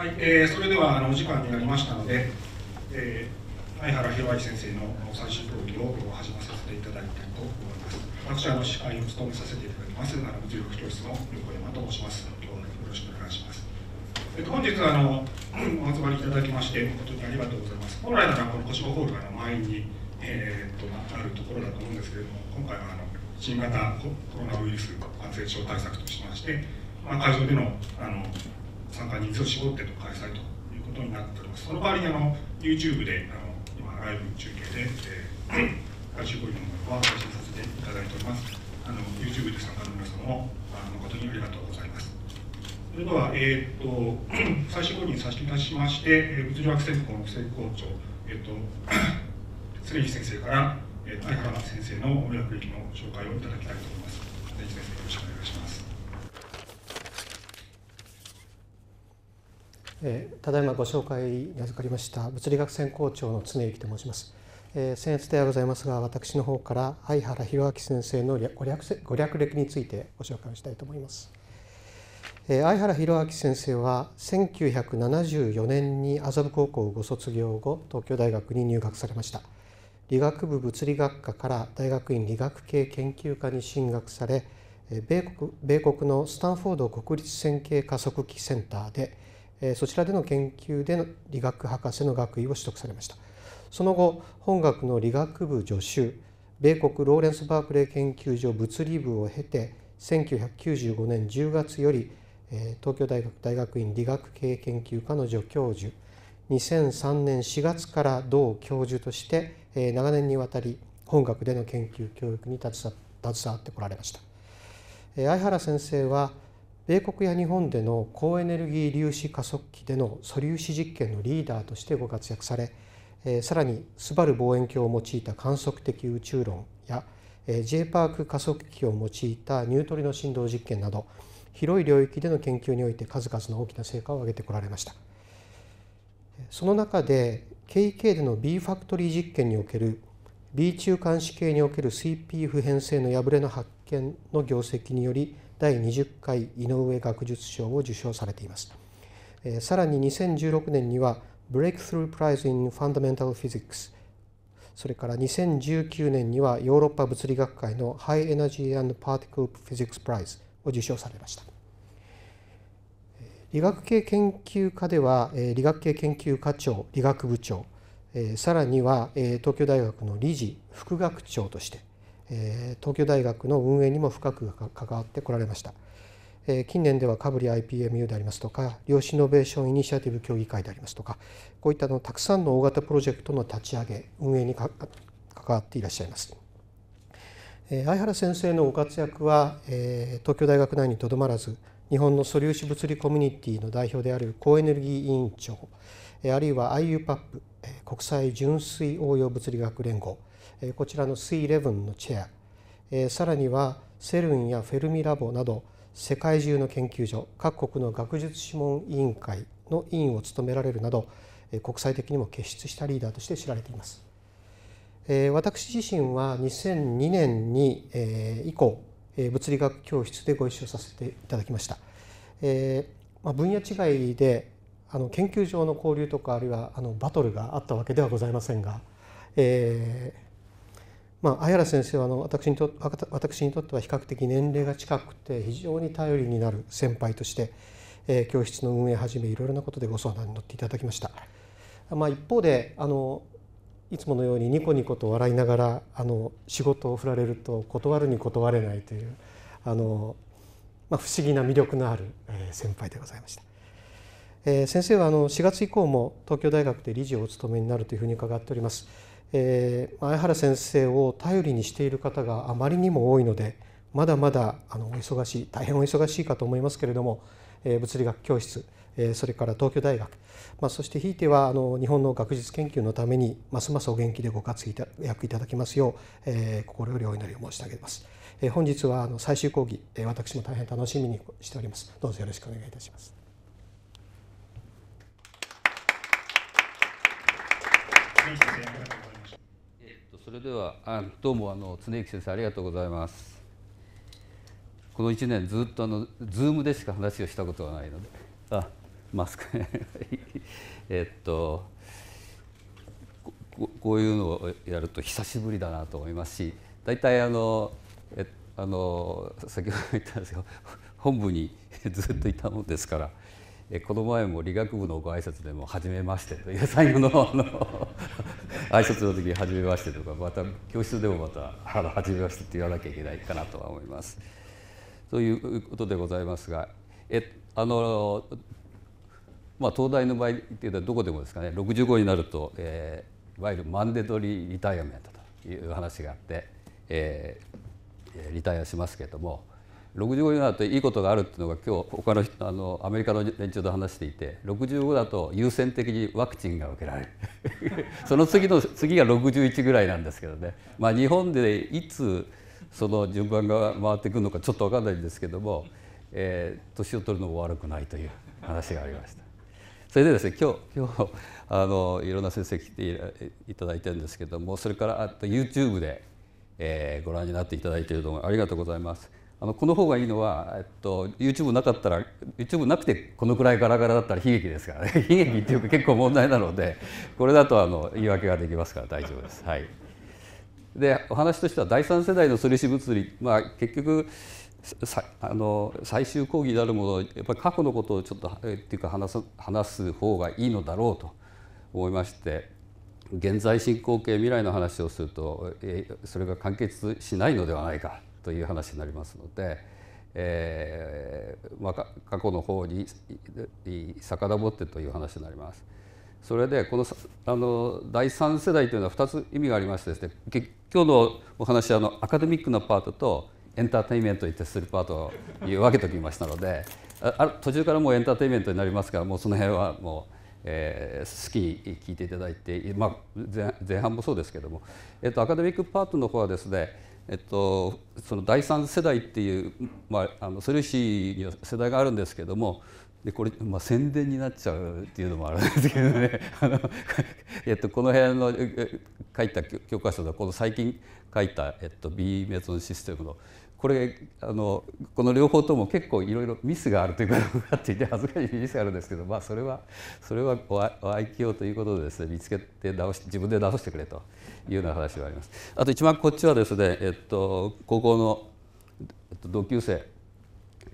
はい、えー、それではあのお時間になりましたので、えー、相原弘明先生の最終講義を始めさせていただきたいと思います。私はあの司会を務めさせていただきます、あの物理教室の横山と申します。今日はよろしくお願いします。えっと、本日あの お集まりいただきまして本当にありがとうございます。本来ならこの腰のホールが満員に、えー、っとあるところだと思うんですけれども、今回はあの新型コロナウイルス感染症対策としまして、まあ、会場でのあの参加人数を絞っての開催ということになっております。その代わりにあの YouTube であの今ライブ中継で、えー、最終講義のもは配信させていただいております。あの YouTube で参加の皆様も誠にありがとうございます。それでは、えー、っと 最終に差し出しまして、え物理学専攻の専校長、えー、っと 常木先生から、えー、相原先生の音役劇の紹介をいただきたいと思います。木先生よろしくお願いします。えー、ただいまご紹介に預かりました物理学専攻長の常幸と申します、えー、僭越ではございますが私の方から相原弘明先生のご略ご略歴についてご紹介をしたいと思います、えー、相原弘明先生は1974年に麻布高校をご卒業後東京大学に入学されました理学部物理学科から大学院理学系研究科に進学され米国米国のスタンフォード国立線形加速器センターでそちらでの研究での理学博士の学位を取得されましたその後本学の理学部助手米国ローレンス・バークレー研究所物理部を経て1995年10月より東京大学大学院理学系研究科の助教授2003年4月から同教授として長年にわたり本学での研究教育に携わってこられました相原先生は米国や日本での高エネルギー粒子加速器での素粒子実験のリーダーとしてご活躍され、えさらにスバル望遠鏡を用いた観測的宇宙論や、え J パーク加速器を用いたニュートリノ振動実験など広い領域での研究において数々の大きな成果を上げてこられましたその中で KK での B ファクトリー実験における B 中間子系における CP 普遍性の破れの発見の業績により第20回井上学術賞を受賞されています。えさらに2016年には Breakthrough Prize in Fundamental Physics それから2019年にはヨーロッパ物理学会の High Energy and Particle Physics Prize を受賞されました。理学系研究科では理学系研究課長理学部長さらには東京大学の理事副学長としてえ東京大学の運営にも深く関わってこられました。え近年ではカブリ IPMU でありますとか量子イノベーションイニシアティブ協議会でありますとかこういったのたくさんの大型プロジェクトの立ち上げ運営に関わっていらっしゃいます。え相原先生のご活躍は、え東京大学内にとどまらず日本の素粒子物理コミュニティの代表である高エネルギー委員長あるいは IUPAP 国際純粋応用物理学連合こちらの C11 のチェア、えさらにはセルンやフェルミラボなど世界中の研究所各国の学術諮問委員会の委員を務められるなど国際的にも傑出したリーダーとして知られています。私自身は2002年に以降物理学教室でご一緒させていただきました。分野違いで研究上の交流とかあるいはバトルがあったわけではございませんが、えー、まあ、綾原先生はあの私にと私にとっては比較的年齢が近くて非常に頼りになる先輩として、えー、教室の運営はじめいろいろなことでご相談に乗っていただきました。まあ、一方であのいつものようにニコニコと笑いながらあの仕事を振られると断るに断れないというあの、まあ、不思議な魅力のある、えー、先輩でございました。えー、先生はあの4月以降も東京大学で理事をお務めになるというふうに伺っております。えー、前原先生を頼りにしている方があまりにも多いのでまだまだあのお忙しい大変お忙しいかと思いますけれども、えー、物理学教室、えー、それから東京大学、まあ、そしてひいてはあの日本の学術研究のためにますますお元気でご活躍いただきますよう、えー、心よりお祈りを申し上げます。えー、本日はあの最終講義、えー、私も大変楽しみにしております。どうぞよろしくお願いいたします。それではあどうもあの常幸先生ありがとうございます。この1年ずっとあのズームでしか話をしたことがないのであマスク えっとこういうのをやると久しぶりだなと思いますし大体あのえあの先ほど言ったんですけど本部にずっといたもんですからこの前も理学部のご挨拶でも「初めまして」という最後のあの 挨拶の時に「初めまして」とかまた教室でもまた「あの初めまして」って言わなきゃいけないかなとは思います。ということでございますがえあの、まあ、東大の場合っていうのはどこでもですかね65になると、えー、いわゆるマンデトリーリタイアメントという話があって、えー、リタイアしますけれども。65になといいことがあるっていうのが今日他のあのアメリカの連中と話していて65だと優先的にワクチンが受けられる その次の次が61ぐらいなんですけどね、まあ、日本でいつその順番が回ってくるのかちょっと分かんないんですけども、えー、年を取るのも悪くないという話がありました。それでですね今日今日あのいろんな先生来ていただいてるんですけどもそれからあと YouTube で、えー、ご覧になっていただいているのもありがとうございます。あのこの方がいいのは、えっと、YouTube なかったら YouTube なくてこのくらいガラガラだったら悲劇ですからね 悲劇っていうか結構問題なのでこれだとあの言い訳ができますから大丈夫です。はい、でお話としては第三世代の素粒子物理、まあ、結局あの最終講義であるものやっぱり過去のことをちょっとえっていうか話す話す方がいいのだろうと思いまして現在進行形未来の話をすると、えそれが完結しないのではないか。という話になりますので、えーまあ、過去の方に遡ってという話になります。それでこのあの第3世代というのは2つ意味がありましてですね今日のお話あのアカデミックなパートとエンターテインメントに徹するパートを分けておきましたのであ途中からもうエンターテインメントになりますからもうその辺はもう、えー、好きに聞いていただいて、まあ、前前半もそうですけども、えっと、アカデミックパートの方はですねえっと、その第三世代っていう、まあ、あの素粒子には世代があるんですけどもでこれ、まあ、宣伝になっちゃうっていうのもあるんですけどね あの、えっと、この辺の書いた教科書でこの最近書いた、えっと、B メゾンシステムの、これあのこの両方とも結構いろいろミスがあるということがあっていて恥ずかしいミスがあるんですけど、まあ、それはそれは愛嬌ということでです、ね、見つけて直し自分で直してくれというような話があります。あと一番こっちはですね、えっと、高校の、えっと、同級生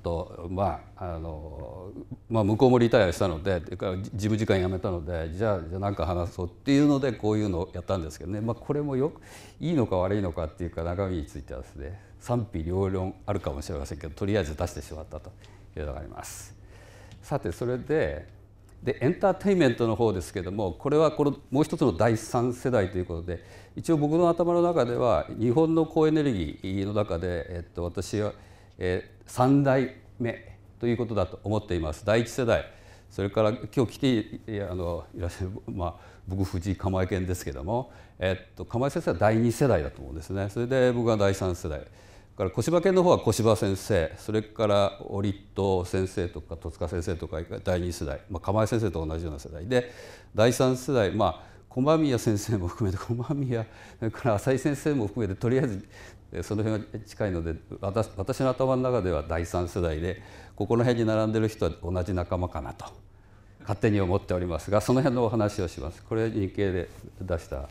とまああの、まあ、向こうもリタイアしたので事務次官辞めたのでじゃあじゃ何か話そうっていうのでこういうのをやったんですけどね、まあ、これもよいいのか悪いのかっていうか中身についてはですね賛否両論あるかもしれませんけどとりあえず出してしまったというのがあります。さてそれででエンターテインメントの方ですけどもこれはこのもう一つの第3世代ということで一応僕の頭の中では日本の高エネルギーの中で、えっと、私は、えー、3代目ということだと思っています。第1世代それから今日来てあのいらっしゃる、まあ、僕藤井釜江犬ですけども、えっと、釜江先生は第2世代だと思うんですねそれで僕は第3世代から小芝県の方は小芝先生それから折戸先生とか戸塚先生とか第2世代、まあ、釜井先生と同じような世代で第3世代まあ駒宮先生も含めて駒宮それから浅井先生も含めてとりあえずその辺は近いので私私の頭の中では第3世代でここの辺に並んでる人は同じ仲間かなと勝手に思っておりますがその辺のお話をします。これ日経で出した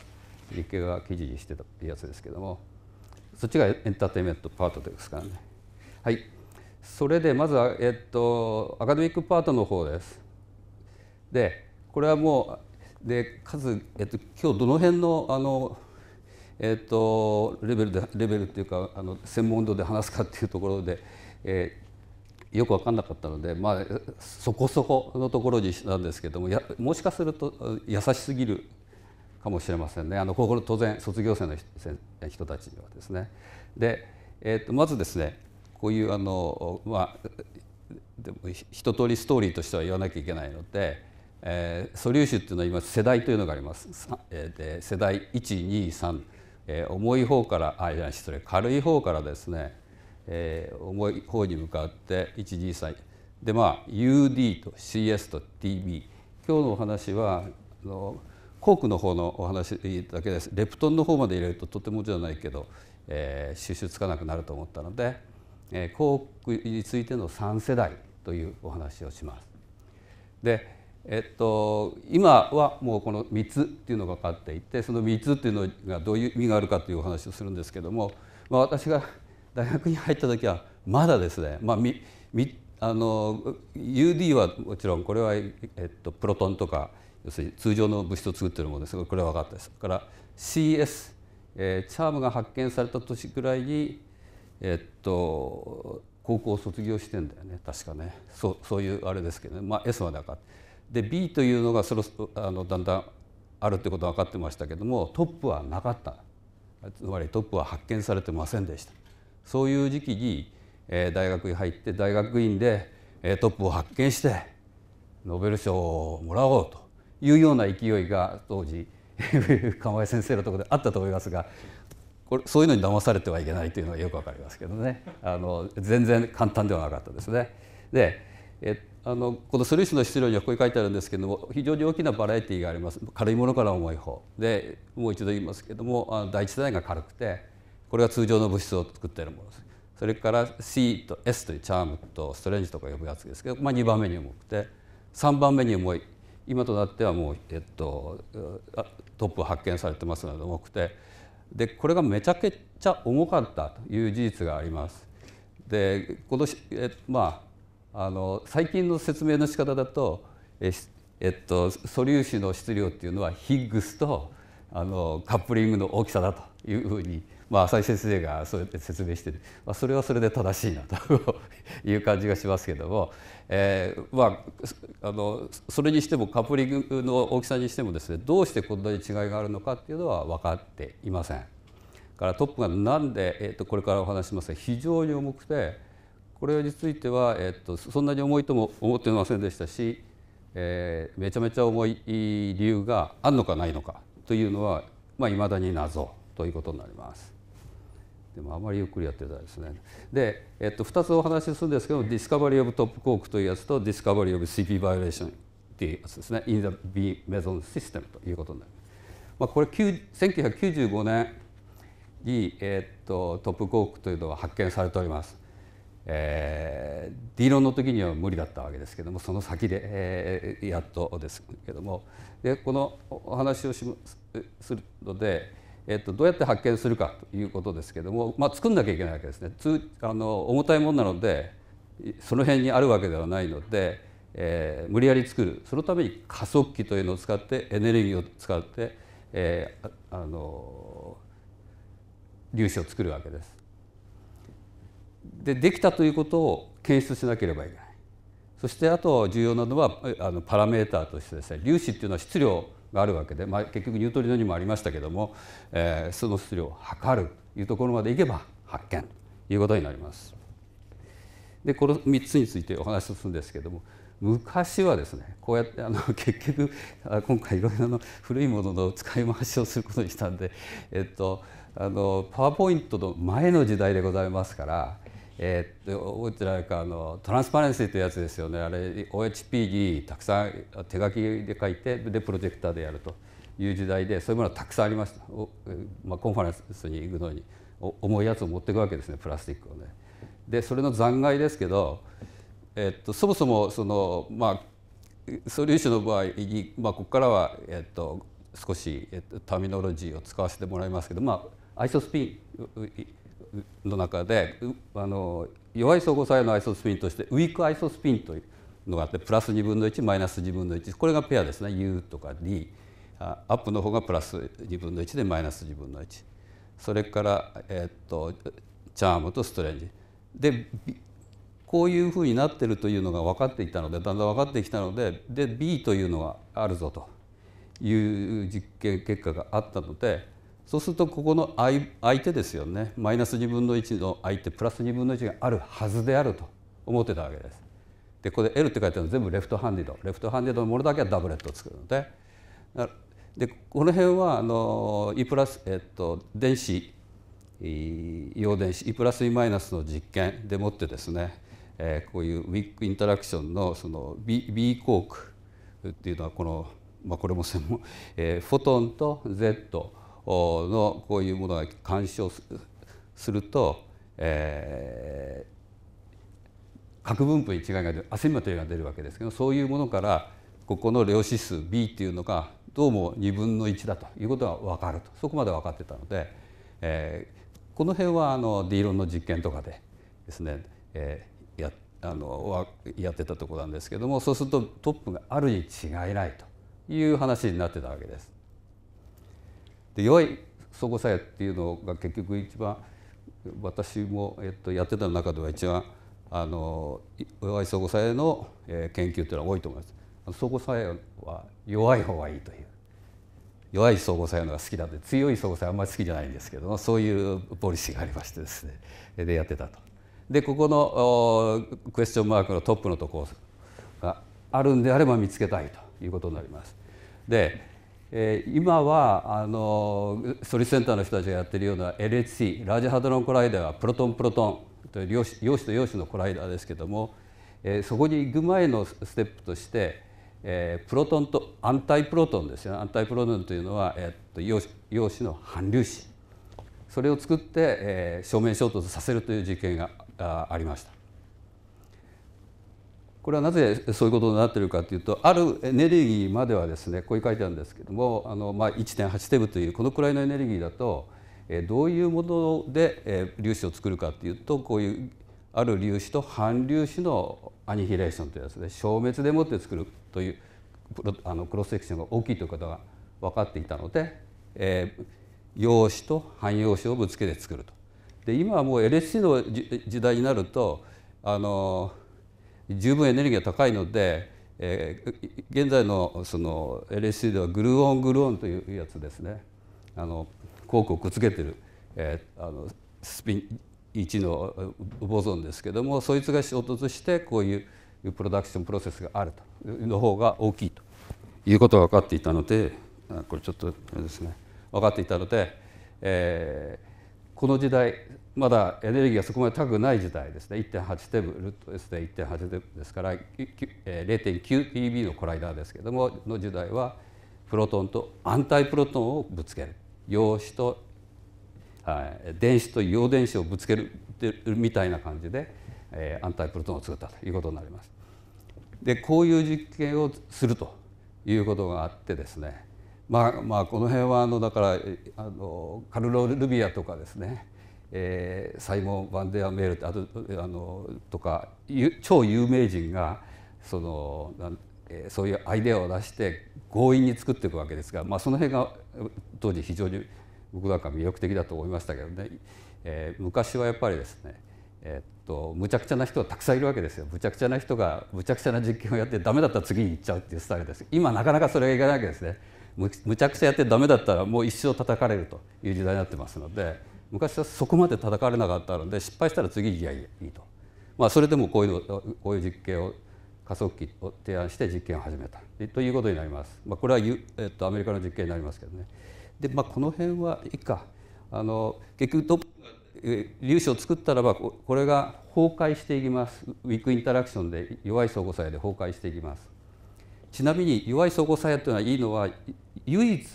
日経が記事にしてたやつですけども。そっちがエンターテインメントパートですからね。はい、それでまずは、えっと、アカデミックパートの方です。でこれはもうでかつ、えっと、今日どの辺のあの、えっと、レベルでレベルっていうかあの専門度で話すかっていうところで、えー、よく分かんなかったので、まあ、そこそこのところになんですけどもやもしかすると優しすぎるかもしれませんね。あのここ当然卒業生の先人たちはですね。で、えー、とまずですねこういうあの、まあ、でも一通りストーリーとしては言わなきゃいけないので、えー、素粒子っていうのは今世代というのがあります。で世代123、えー、重い方からあいや失礼軽い方からですね、えー、重い方に向かって123でまあ UD と CS と TB 今日のお話はあのフークの方のお話だけですレプトンの方まで入れるととてもじゃないけど、えー、収集つかなくなると思ったので、えー、フークについての3世代というお話をします。でえっと、今はもうこの3つっていうのが分かっていてその3つっていうのがどういう意味があるかというお話をするんですけども、まあ、私が大学に入った時はまだですね、まあ、みみあの UD はもちろんこれは、えっと、プロトンとか要するに通常の物質を作ってるものですがこれは分かったです。から CS、えー、チャームが発見された年くらいに、えー、っと高校を卒業してんだよね確かねそうそういうあれですけどね、まあ、S まで分かって。で B というのがそろあのだんだんあるってことは分かってましたけどもトップはなかったつまりトップは発見されてませんでしたそういう時期に、えー、大学に入って大学院で、えー、トップを発見してノーベル賞をもらおうというような勢いが当時川井 先生のところであったと思いますがこれそういうのに騙されてはいけないというのはよくわかりますけどねあの全然簡単ではなかったですね。でえあのこの「スルイスの質量」にはこに書いてあるんですけども非常に大きなバラエティーがあります軽いものから重い方でもう一度言いますけどもあの第一世代が軽くてこれは通常の物質を作っているものですそれから C と S というチャームとストレンジとか呼ぶやつですけど、まあ、2番目に重くて3番目に重い今となってはもう、えっと、トップ発見されてますので重くてでこれがめちゃくちゃ重かったという事実があります。でこのえまああの最近の説明の仕方だとええっと、素粒子の質量っていうのはヒッグスとあのカップリングの大きさだというふうにまあ、浅井先生がそうやって説明してる、まあ、それはそれで正しいなという感じがしますけども、えーまあ、あのそれにしてもカップリングの大きさにしてもですねどうしてこんなに違いがあるのかっていうのは分かっていません。からトップがなんで、えー、とこれからお話しますが非常に重くてこれについては、えー、とそんなに重いとも思ってませんでしたし、えー、めちゃめちゃ重い理由があるのかないのかというのはまあ、未だに謎ということになります。でもあまりゆっくりやってたですね。で、えっと、2つお話しするんですけどディスカバリー・オブ・トップ・コークというやつとディスカバリー・オブ・ CP・ バイオレーションっていうやつですねイ n ザ・ビー・メゾン・システムということになります。まあ、これ1995年に、えっとトップ・コークというのは発見されております。えー、ディーロンの時には無理だったわけですけどもその先で、えー、やっとですけどもでこのお話をしますするので、えっと、どうやって発見するかということですけども、まあ、作んなきゃいけないわけですねあの重たいものなのでその辺にあるわけではないので、えー、無理やり作るそのために加速器というのを使ってエネルギーを使って、えー、あの粒子を作るわけです。でできたということを検出しなければいけない。そしてあと重要なのはあのパラメーターとしてですね粒子っていうのは質量があるわけで、まあ、結局ニュートリノにもありましたけども、えー、その質量を測るというところまでいけば発見ということになります。でこの3つについてお話しするんですけども昔はですねこうやってあの 結局今回いろいろな古いものの使い回しをすることにしたんで、えっと、あのパワーポイントの前の時代でございますからえー、覚えてないかあのトランスパレンシーというやつですよねあれ OHP にたくさん手書きで書いてでプロジェクターでやるという時代でそういうものはたくさんありました、おまあ、コンファレンスに行くのに重いやつを持っていくわけですねプラスチックをね。でそれの残骸ですけど、えっと、そもそもその、まあ、素粒子の場合に、まあ、ここからは、えっと、少し、えっと、ターミノロジーを使わせてもらいますけど、まあ、アイソスピンの中であの弱い相互作用のアイソスピンとしてウィークアイソスピンというのがあってプラス2分の1マイナス2分の1これがペアですね U とか D アップの方がプラス2分の1でマイナス2分の1それから、えー、っとチャームとストレンジでこういうふうになってるというのが分かっていたのでだんだん分かってきたのでで B というのはあるぞという実験結果があったのでそうするとここの相手ですよねマイナス2分の1の相手プラス2分の1があるはずであると思ってたわけです。でここで L って書いてあるの全部レフトハンディドレフトハンディドのものだけはダブレットを作るのででこの辺はあの E プラス、えっと、電子陽電子 E プラス E マイナスの実験でもってですね、えー、こういうウィックインタラクションのその B, B コークっていうのはこの、まあ、これも専門、えー、フォトンと Z のこういうものが干渉すると、えー、核分布に違いが出るアセといリが出るわけですけどそういうものからここの量子数 B っていうのがどうも2分の1だということが分かるとそこまで分かってたので、えー、この辺はあのディーロンの実験とかでですね、えー、やあのやってたとこなんですけどもそうするとトップがあるに違いないという話になってたわけです。で弱い相互作用っていうのが結局一番私も、えっと、やってた中では一番あの弱い相互作用の研究というのは多いと思います。相互作用は弱い方がいいという弱い相互作用のが好きなんで強い相互作用あんまり好きじゃないんですけどもそういうポリシーがありましてですねでやってたと。でここのクエスチョンマークのトップのところがあるんであれば見つけたいということになります。でえ今はあのソリセンターの人たちがやってるような LHC ラージハドロンコライダーはプロトンプロトンという量子量子と陽子のコライダーですけども、えそこに行く前のステップとして、えプロトンとアンタイプロトンですよねアンタイプロトンというのは、えっと陽子陽子の反粒子それを作って、えー、正面衝突させるという実験があありました。これはなぜそういうことになっているかというとあるエネルギーまではですねこういう書いてあるんですけどもあの、まあ、1.8テブというこのくらいのエネルギーだとどういうもので粒子を作るかというとこういうある粒子と反粒子のアニヒレーションというやつで消滅でもって作るというあのクロスセクションが大きいということが分かっていたので、えー、陽子と反陽子をぶつけて作ると。で今はもう LHC の時代になるとあのー十分エネルギーが高いので、えー、現在のその LSD ではグルオングルオンというやつですねあのコークをくっつけてる、えー、あのスピン1のボゾンですけどもそいつが衝突してこういうプロダクションプロセスがあるとの方が大きいということが分かっていたのでこれちょっとですね分かっていたので、えー、この時代まだエネルギーがそこまで高くない時代ですね1.8テブルとですね1.8テブルですから 0.9TB のコライダーですけどもの時代はプロトンとアンタイプロトンをぶつける陽子と、はい、電子と陽電子をぶつけるみたいな感じで、えー、アンタイプロトンを作ったということになります。でこういう実験をするということがあってですねまあまあこの辺はあのだからあのカルロ・ルビアとかですねえー、サイモン・バンデア・メールってあとあのとか超有名人がそのなんそういうアイデアを出して強引に作っていくわけですが、まあ、その辺が当時非常に僕なんか魅力的だと思いましたけどね、えー、昔はやっぱりですね、えー、っとむちゃくちゃな人はたくさんいるわけですよむちゃくちゃな人がむちゃくちゃな実験をやってダメだったら次に行っちゃうっていうスタイルです今なかなかそれがいかないわけですねむちゃくちゃやってダメだったらもう一生叩かれるという時代になってますので。昔はそこまで叩かれなかったので失敗したら次いやいいと、まあ、それでもこういうのこういう実験を加速器を提案して実験を始めたということになります、まあ、これは、えっと、アメリカの実験になりますけどねで、まあ、この辺はいいかあの結局ど粒子を作ったらばこれが崩壊していきますウィークインタラクションで弱い相互作用で崩壊していきますちなみに弱い相互作用というのはいいのは唯一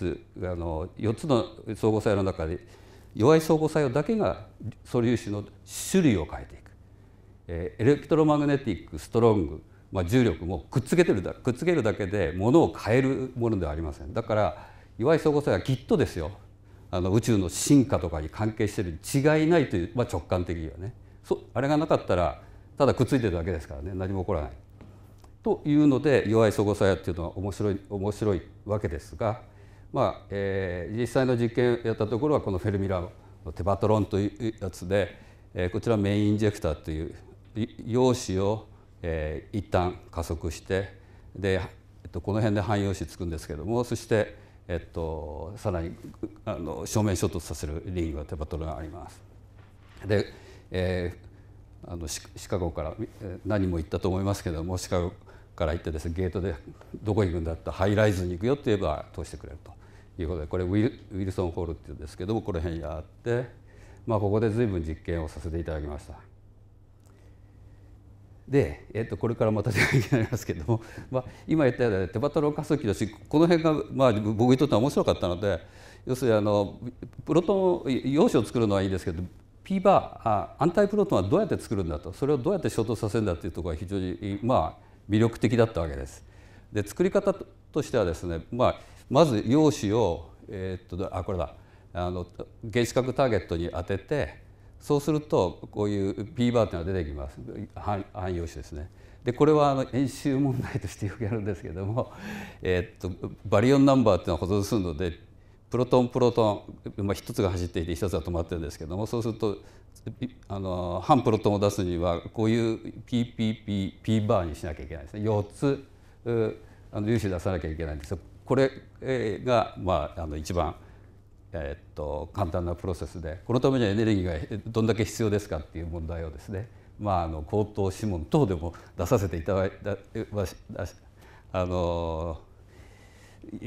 あの4つの相互作用の中で弱い相互作用だけが素粒子の種類を変えていく、えー、エレクトロマグネティックストロング、まあ、重力もくっつけてるだくっつけるだけでものを変えるものではありませんだから弱い相互作用はきっとですよあの宇宙の進化とかに関係してるに違いないという、まあ、直感的にはねそあれがなかったらただくっついてるだけですからね何も起こらない。というので弱い相互作用っていうのは面白い面白いわけですがまあえー、実際の実験をやったところはこのフェルミラのテバトロンというやつで、えー、こちらメインインジェクターという陽子を、えー、一旦加速してで、えっと、この辺で汎用子つくんですけどもそして、えっと、さらにあの正面衝突させるリングはテバトロンがあります。で、えー、あのシカゴから何も言ったと思いますけどもシカゴから行ってですねゲートでどこ行くんだったハイライズに行くよって言えば通してくれるということでこれウィルソンホールっていうんですけどもこの辺やって、まあ、ここで随分実験をさせていただきました。で、えっと、これからまた出ないなりますけども、まあ、今言ったように手羽太郎加速器だしこの辺が、まあ、僕にとっては面白かったので要するにあのプロトン陽子を作るのはいいですけど P バーあアンタイプロトンはどうやって作るんだとそれをどうやって衝突させるんだというところが非常に、まあ、魅力的だったわけです。で作り方としてはですね、まあまず用紙を、えー、っとあこれだあの原子核ターゲットに当ててそうするとこういう P バーというのが出てきます汎用紙ですね。でこれはあの演習問題としてよくやるんですけども、えー、っとバリオンナンバーっていうのは保存するのでプロトンプロトン、まあ、1つが走っていて1つが止まってるんですけどもそうするとあの反プロトンを出すにはこういう PPPP バーにしなきゃいけないですね4つあの粒子出さなきゃいけないんですよこれが、まあ、あの一番、えー、っと簡単なプロセスでこのためにはエネルギーがどんだけ必要ですかっていう問題をですね、まあ、あの口頭諮問等でも出させていただいたあの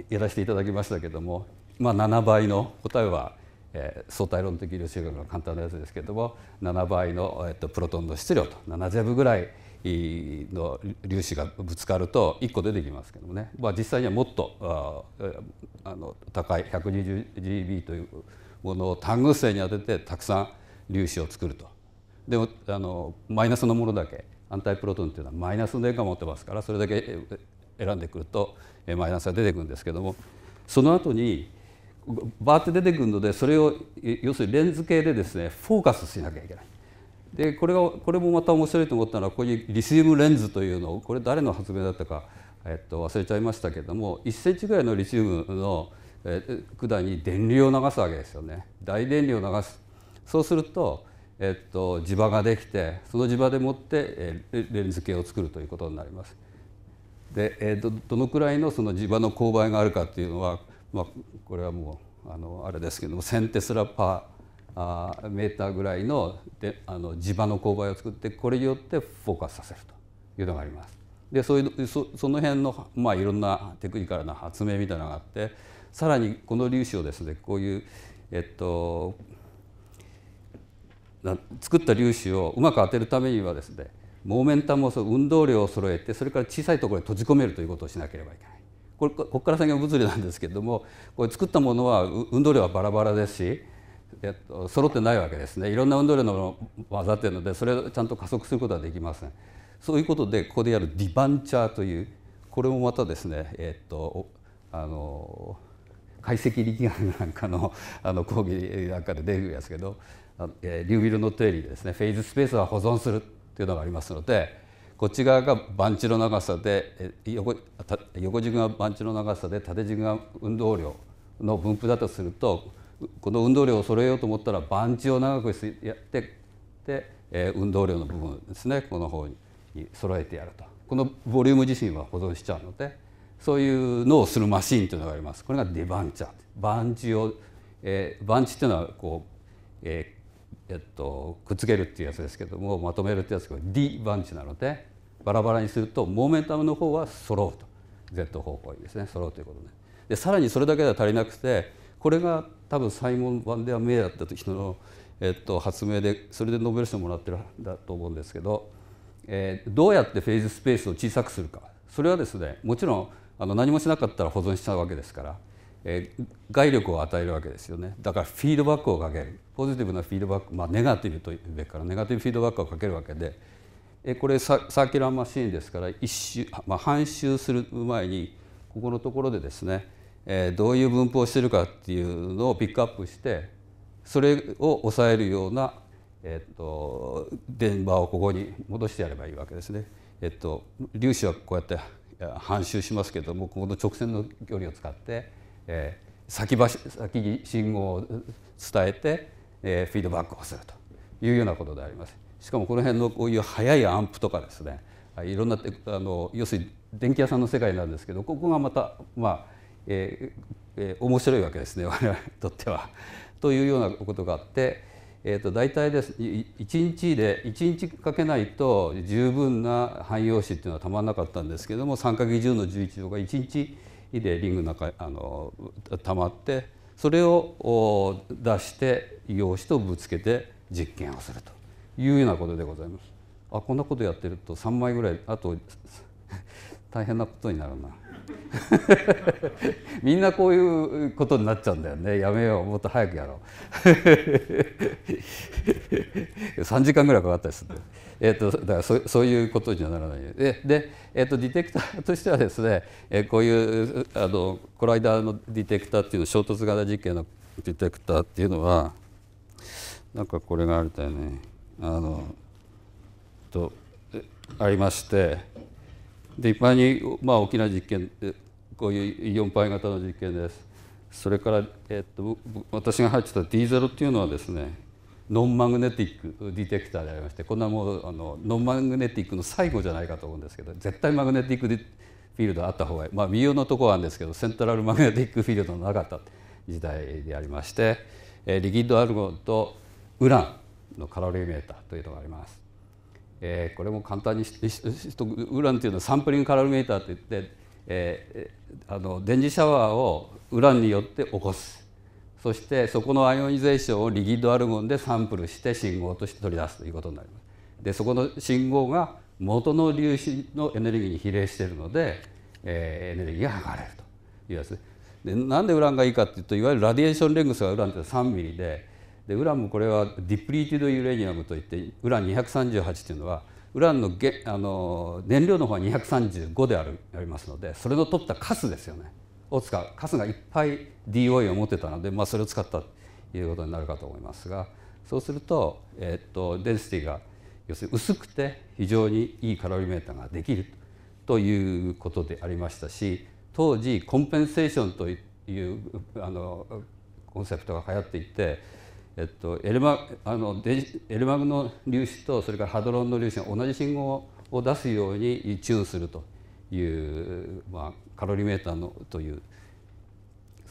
やらせていただきましたけども、まあ、7倍の答えは、えー、相対論的量子力学の簡単なやつですけれども7倍の、えっと、プロトンの質量と70分ぐらいの粒子がぶつかると1個出てきますけどもね、まあ、実際にはもっとあの高い 120GB というものを単偶性に当ててたくさん粒子を作ると。でもあのマイナスのものだけアンタイプロトンっていうのはマイナスの電荷を持ってますからそれだけ選んでくるとマイナスが出てくるんですけどもその後にバーって出てくるのでそれを要するにレンズ系でですねフォーカスしなきゃいけない。でこれがこれもまた面白いと思ったのはここにリシウムレンズというのをこれ誰の発明だったか、えっと、忘れちゃいましたけども1センチぐらいのリシウムの、え管に電流を流すわけですよね大電流を流すそうすると、えっと、磁場ができてその磁場でもって、えレンズ系を作るということになります。で、えどどのくらいのその磁場の勾配があるかっていうのは、まあ、これはもうあのあれですけども1000テスラパー。あメーターぐらいのであの地場の勾配を作ってこれによってフォーカスさせるというのがあります。でそういうそその辺の、まあ、いろんなテクニカルな発明みたいなのがあってさらにこの粒子をですねこういう、えっと、な作った粒子をうまく当てるためにはですねモーメンタムを運動量を揃えてそれから小さいところに閉じ込めるということをしなければいけない。これここから先は物理なんですけれどもこれ作ったものは運動量はバラバラですしえっと、揃ってないわけですねいろんな運動量の技っていうのでそれをちゃんと加速することはできませんそういうことでここでやるディバンチャーというこれもまたですねえっとあの解析力学なんかの あの講義なんかで出るやつけどリュービルの定理でですねフェイズスペースは保存するっていうのがありますのでこっち側がバンチの長さで横横軸がバンチの長さで縦軸が運動量の分布だとするとこの運動量を揃えようと思ったら番地を長くやってで、えー、運動量の部分ですねこの方に揃えてやるとこのボリューム自身は保存しちゃうのでそういうのをするマシンというのがありますこれがデバンチャー番地を、えー、番地っていうのはこう、えーえっと、くっつけるっていうやつですけどもまとめるってやつがディバンチなのでバラバラにするとモーメンタムの方は揃うと Z 方向にですね揃うということででさらにそれだけでは足りなくてこれが多分サイモン・バンデア・メイヤった人の、えっと、発明でそれでノーベル賞もらってるんだと思うんですけど、えー、どうやってフェイズスペースを小さくするかそれはですねもちろんあの何もしなかったら保存しちゃうわけですから、えー、外力を与えるわけですよねだからフィードバックをかけるポジティブなフィードバック、まあ、ネガティブというべきからネガティブフィードバックをかけるわけで、えこれサーキュラーマシーンですから一周、まあ、半周する前にここのところでですねえどういう分布をしてるかっていうのをピックアップしてそれを抑えるような、えっと、電波をここに戻してやればいいわけですね。えっと、粒子はこうやって反周しますけどもここの直線の距離を使って、えー、先場先に信号を伝えて、えー、フィードバックをするというようなことであります。しかもこの辺のこういう速いアンプとかですねいろんなあの要するに電気屋さんの世界なんですけどここがまた、まあえーえー、面白いわけですね我々にとっては。というようなことがあって、えーと、大体です1日で1日かけないと十分な汎用紙っていうのはたまらなかったんですけども3か月10の11度が1日でリングの中あのたまってそれを出して用紙とぶつけて実験をするというようなことでございます。あこんなことやってると3枚ぐらいあと大変なことになるな。みんなこういうことになっちゃうんだよねやめようもっと早くやろう3 時間ぐらいかかったりするんで、えーと、だからそそういうことにはならないでで、えーと、ディテクターとしてはですね、えー、こういうあのコライダーのディテクターっていうの衝突型実験のディテクターっていうのはなんかこれがあるだよねあのとありまして。で一般に、まあ、大きな実験こういう4倍型の実験です。それから、えっと、私が入ってた D0 っていうのはですねノンマグネティックディテクターでありましてこんなもうあのノンマグネティックの最後じゃないかと思うんですけど絶対マグネティックフィールドあった方がいいまあ右のとこはあるんですけどセントラルマグネティックフィールドのなかった時代でありまして、えー、リキッドアルゴンとウランのカロリーメーターというのがあります。えー、これも簡単にウランというのはサンプリングカラルメーターといって、えー、あの電磁シャワーをウランによって起こすそしてそこのアイオニゼーションをリギッドアルゴンでサンプルして信号として取り出すということになります。でそこの信号が元の粒子のエネルギーに比例しているので、えー、エネルギーが剥がれるというやつでなんでウランがいいかっていうといわゆるラディエーションレングスがウランって3ミリででウランもこれはディプリーティドユレニアムといってウラン238というのはウランのげあの燃料の方は235であるありますのでそれの取ったカスですよねを使うカスがいっぱい DOE を持ってたので、まあ、それを使ったということになるかと思いますがそうすると,、えー、っとデンシティが要するに薄くて非常にいいカロリーメーターができるということでありましたし当時コンペンセーションというあのコンセプトが流行っていてえっと、エルマあのデエルマグの粒子とそれからハドロンの粒子が同じ信号を出すようにチューンするという、まあ、カロリメーターのという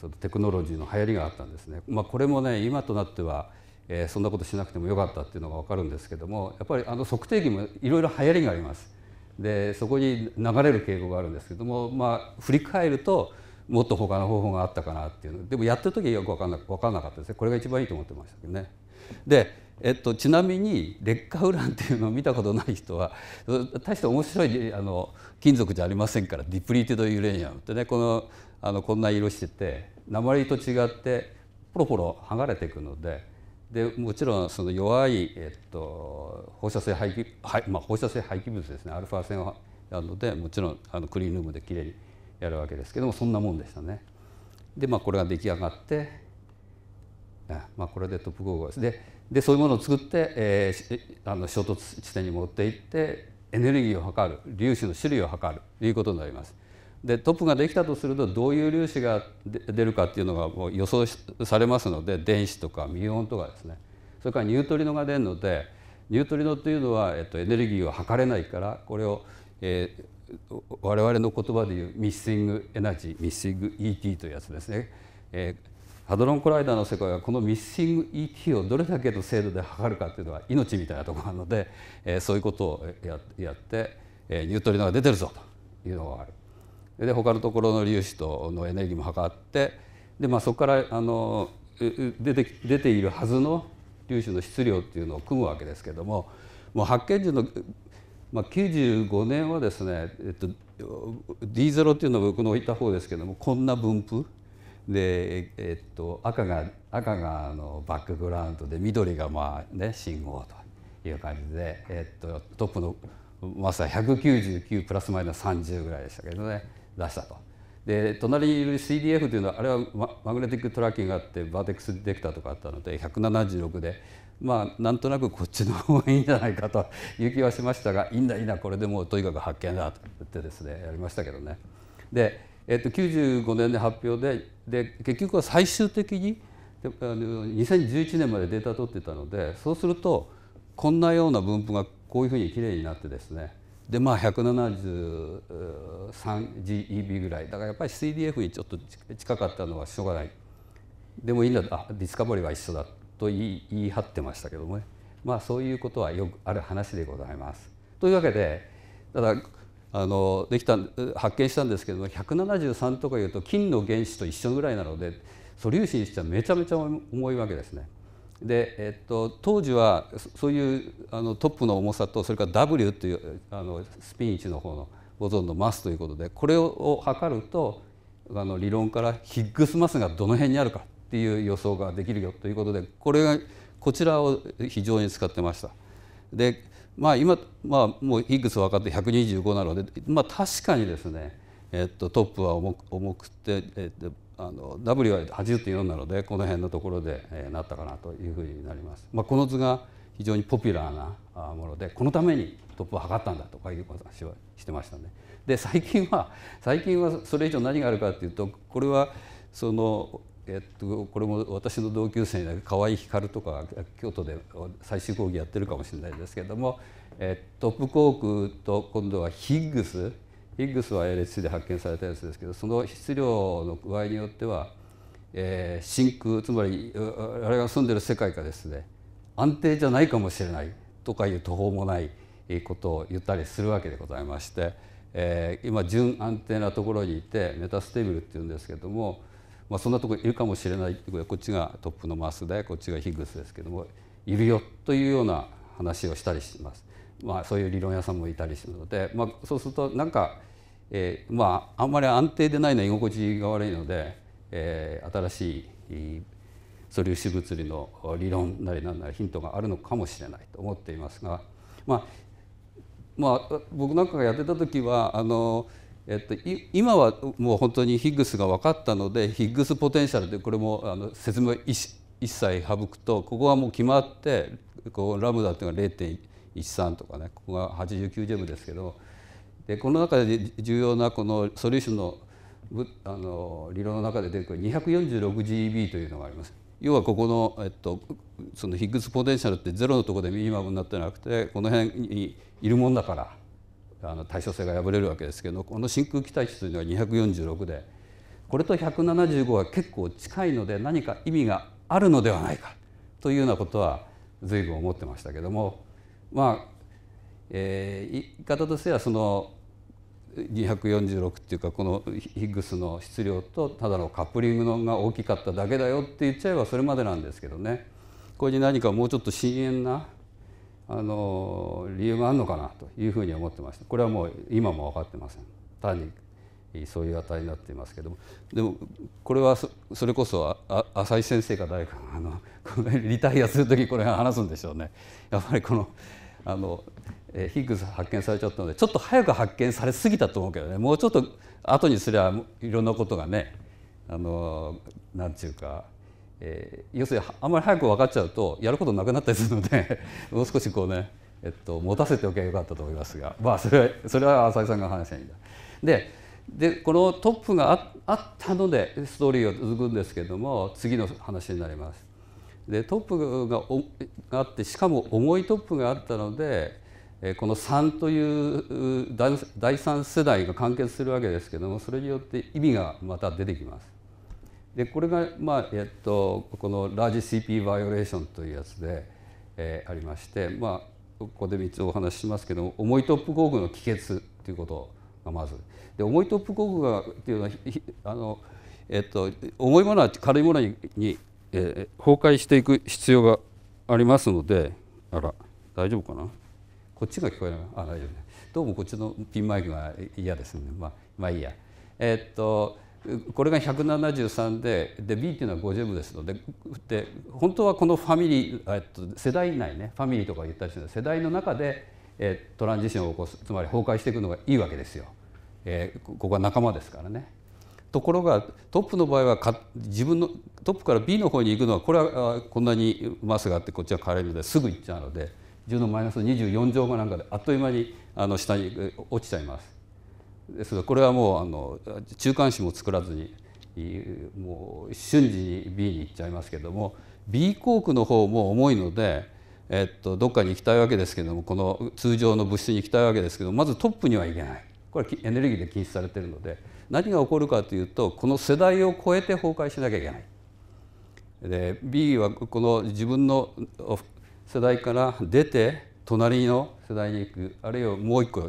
そのテクノロジーの流行りがあったんですね。まあ、これもね今となってはえそんなことしなくてもよかったっていうのが分かるんですけどもやっぱりあの測定器もいろいろ流行りがあります。でそこに流れる傾向があるんですけども、まあ、振り返るともっと他の方法があったかなっていうでもやってる時はよく分かんな分かんなかったですねこれが一番いいと思ってましたけどね。で、えっと、ちなみに劣化ウランっていうのを見たことない人は大して面白いあの金属じゃありませんからディプリティドユレニアムってねこのあのこんな色してて鉛と違ってポロポロ剥がれていくので。でもちろんその弱い、えっと、放射性廃棄、はいまあ、放射性廃棄物ですねアルファ線なのでもちろんあのクリーンルームできれいにやるわけですけどもそんなもんでしたね。でまあこれが出来上がってまあこれでトップ55ですででそういうものを作って、えー、あの衝突地点に持っていってエネルギーを測る粒子の種類を測るということになります。でトップができたとするとどういう粒子が出るかっていうのがもう予想されますので電子とかミュオンとかですねそれからニュートリノが出るのでニュートリノというのは、えっと、エネルギーを測れないからこれを、えー、我々の言葉でいうミッシングエナジーミッシング ET というやつですね、えー、ハドロンコライダーの世界はこのミッシング ET をどれだけの精度で測るかっていうのは命みたいなところなので、えー、そういうことをややって、えー、ニュートリノが出てるぞというのがあるで他のところの粒子とのエネルギーも測ってで、まあ、そこからあの出て出ているはずの粒子の質量っていうのを組むわけですけどももう発見時のまあ、95年はですね、えっと、D0 っていうのは僕の置いた方ですけどもこんな分布で、えっと、赤が赤があのバックグラウンドで緑がまあ、ね、信号という感じで、えっと、トップのマスは199プラスマイナス30ぐらいでしたけどね出したと。で隣にいる CDF というのはあれはマグネティックトラッキングがあってバーテックスディテクターとかあったので176でまあなんとなくこっちの方がいいんじゃないかという気はしましたがいいんだいいんだこれでもうとにかく発見だと言ってですねやりましたけどね。で、えっと、95年で発表でで結局は最終的にあの2011年までデータ取ってたのでそうするとこんなような分布がこういうふうにきれいになってですねでまあ 173GEB ぐらいだからやっぱり CDF にちょっと近かったのはしょうがないでもいいんだあディスカバリーは一緒だと言い張ってましたけどもね、まあ、そういうことはよくある話でございます。というわけでただあのできた発見したんですけども173とかいうと金の原子と一緒ぐらいなので素粒子にしてはめちゃめちゃ重いわけですね。で、えっと、当時はそういうあのトップの重さとそれから W というあのスピン1の方のボゾンのマスということでこれを測るとあの理論からヒッグスマスがどの辺にあるかっていう予想ができるよということでこれがこちらを非常に使ってました。でまあ今、まあ、もういくつ分かって125なので、まあ、確かにですね、えっと、トップは重く重くて、えっと、あの W は84なのでこの辺のところで、えー、なったかなというふうになります。まあ、この図が非常にポピュラーなものでこのためにトップを測ったんだとかいう話はしてましたね。で最近は最近はそれ以上何があるかっていうとこれはそのえっと、これも私の同級生の河合光とか京都で最終講義やってるかもしれないですけども、えトップコークと今度はヒッグスヒッグスは LHC で発見されたやつですけどその質量の具合によっては、えー、真空つまりあれが住んでる世界がですね安定じゃないかもしれないとかいう途方もないことを言ったりするわけでございまして、えー、今純安定なところにいてメタステーブルっていうんですけども。まあ、そんなとこいるかもしれないこっちがトップのマスでこっちがヒッグスですけどもいるよというような話をしたりします。まあ、そういう理論屋さんもいたりするので、まあ、そうするとなんか、えー、まああんまり安定でないのは居心地が悪いので、えー、新しい素粒子物理の理論なりなんなりヒントがあるのかもしれないと思っていますが、まあまあ、僕なんかがやってた時はあのえっと、今はもう本当にヒッグスが分かったのでヒッグスポテンシャルでこれもあの説明一切省くとここはもう決まってこうラムダっていうのが0.13とかねここが89ジェムですけどでこの中で重要なこのソリューションのあの理論の中で出てくる 246GB というのがあります。要はここの,、えっと、そのヒッグスポテンシャルってゼロのところでミニマムになってなくてこの辺にいるもんだから。あの対称性が破れるわけですけどこの真空気体質というのは246でこれと175は結構近いので何か意味があるのではないかというようなことは随分思ってましたけどもまあ、えー、言い方としてはその246っていうかこのヒッグスの質量とただのカップリングのが大きかっただけだよって言っちゃえばそれまでなんですけどねこれに何かもうちょっと深遠なあの理由があるのかなというふうに思ってましたこれはもう今も分かってません単にそういう値になっていますけどもでもこれはそれこそ浅井先生か誰かがあの リタイアする時これ話すんでしょうね。やっぱりこのあのヒッグス発見されちゃったのでちょっと早く発見されすぎたと思うけどねもうちょっと後にすりゃいろんなことがねあのなんていうかえー、要するにあんまり早く分かっちゃうとやることなくなったりするので もう少しこうね、えっと、持たせておけばよかったと思いますが、まあ、それはそれは浅井さんが話しいいんだ。ででこのトップがあったのでストーリーが続くんですけれども次の話になります。でトップがおがあってしかも重いトップがあったのでこの3という第3世代が完結するわけですけどもそれによって意味がまた出てきます。でこれが、まあえっと、このラージ CP バイオレーションというやつで、えー、ありまして、まあ、ここで3つお話ししますけど重いトップ工具の帰結ということがまずで重いトップ工具がっていうのはあの、えっと、重いものは軽いものにに、えー、崩壊していく必要がありますのであら大丈夫かなこっちが聞こえないあ大丈夫、ね、どうもこっちのピンマイクが嫌ですねまあ、まあいいや。えっとこれが173でで B っていうのは50部ですのでで本当はこのファミリー、えっと、世代内ねファミリーとか言ったりする世代の中で、えトランジションを起こすつまり崩壊していくのがいいわけですよ、えここは仲間ですからね。ところがトップの場合はか自分のトップから B の方に行くのはこれはこんなにマスがあってこっちは変えるのですぐ行っちゃうので10のマイナス24乗がなんかであっという間にあの下に落ちちゃいます。ですがこれはもうあの中間子も作らずにもう瞬時に B に行っちゃいますけども B 航空の方も重いので、えっと、どっかに行きたいわけですけどもこの通常の物質に行きたいわけですけどまずトップにはいけないこれエネルギーで禁止されてるので何が起こるかというとこの世代を超えて崩壊しなきゃいけない。で B はこの自分の世代から出て隣の世代に行くあるいはもう一個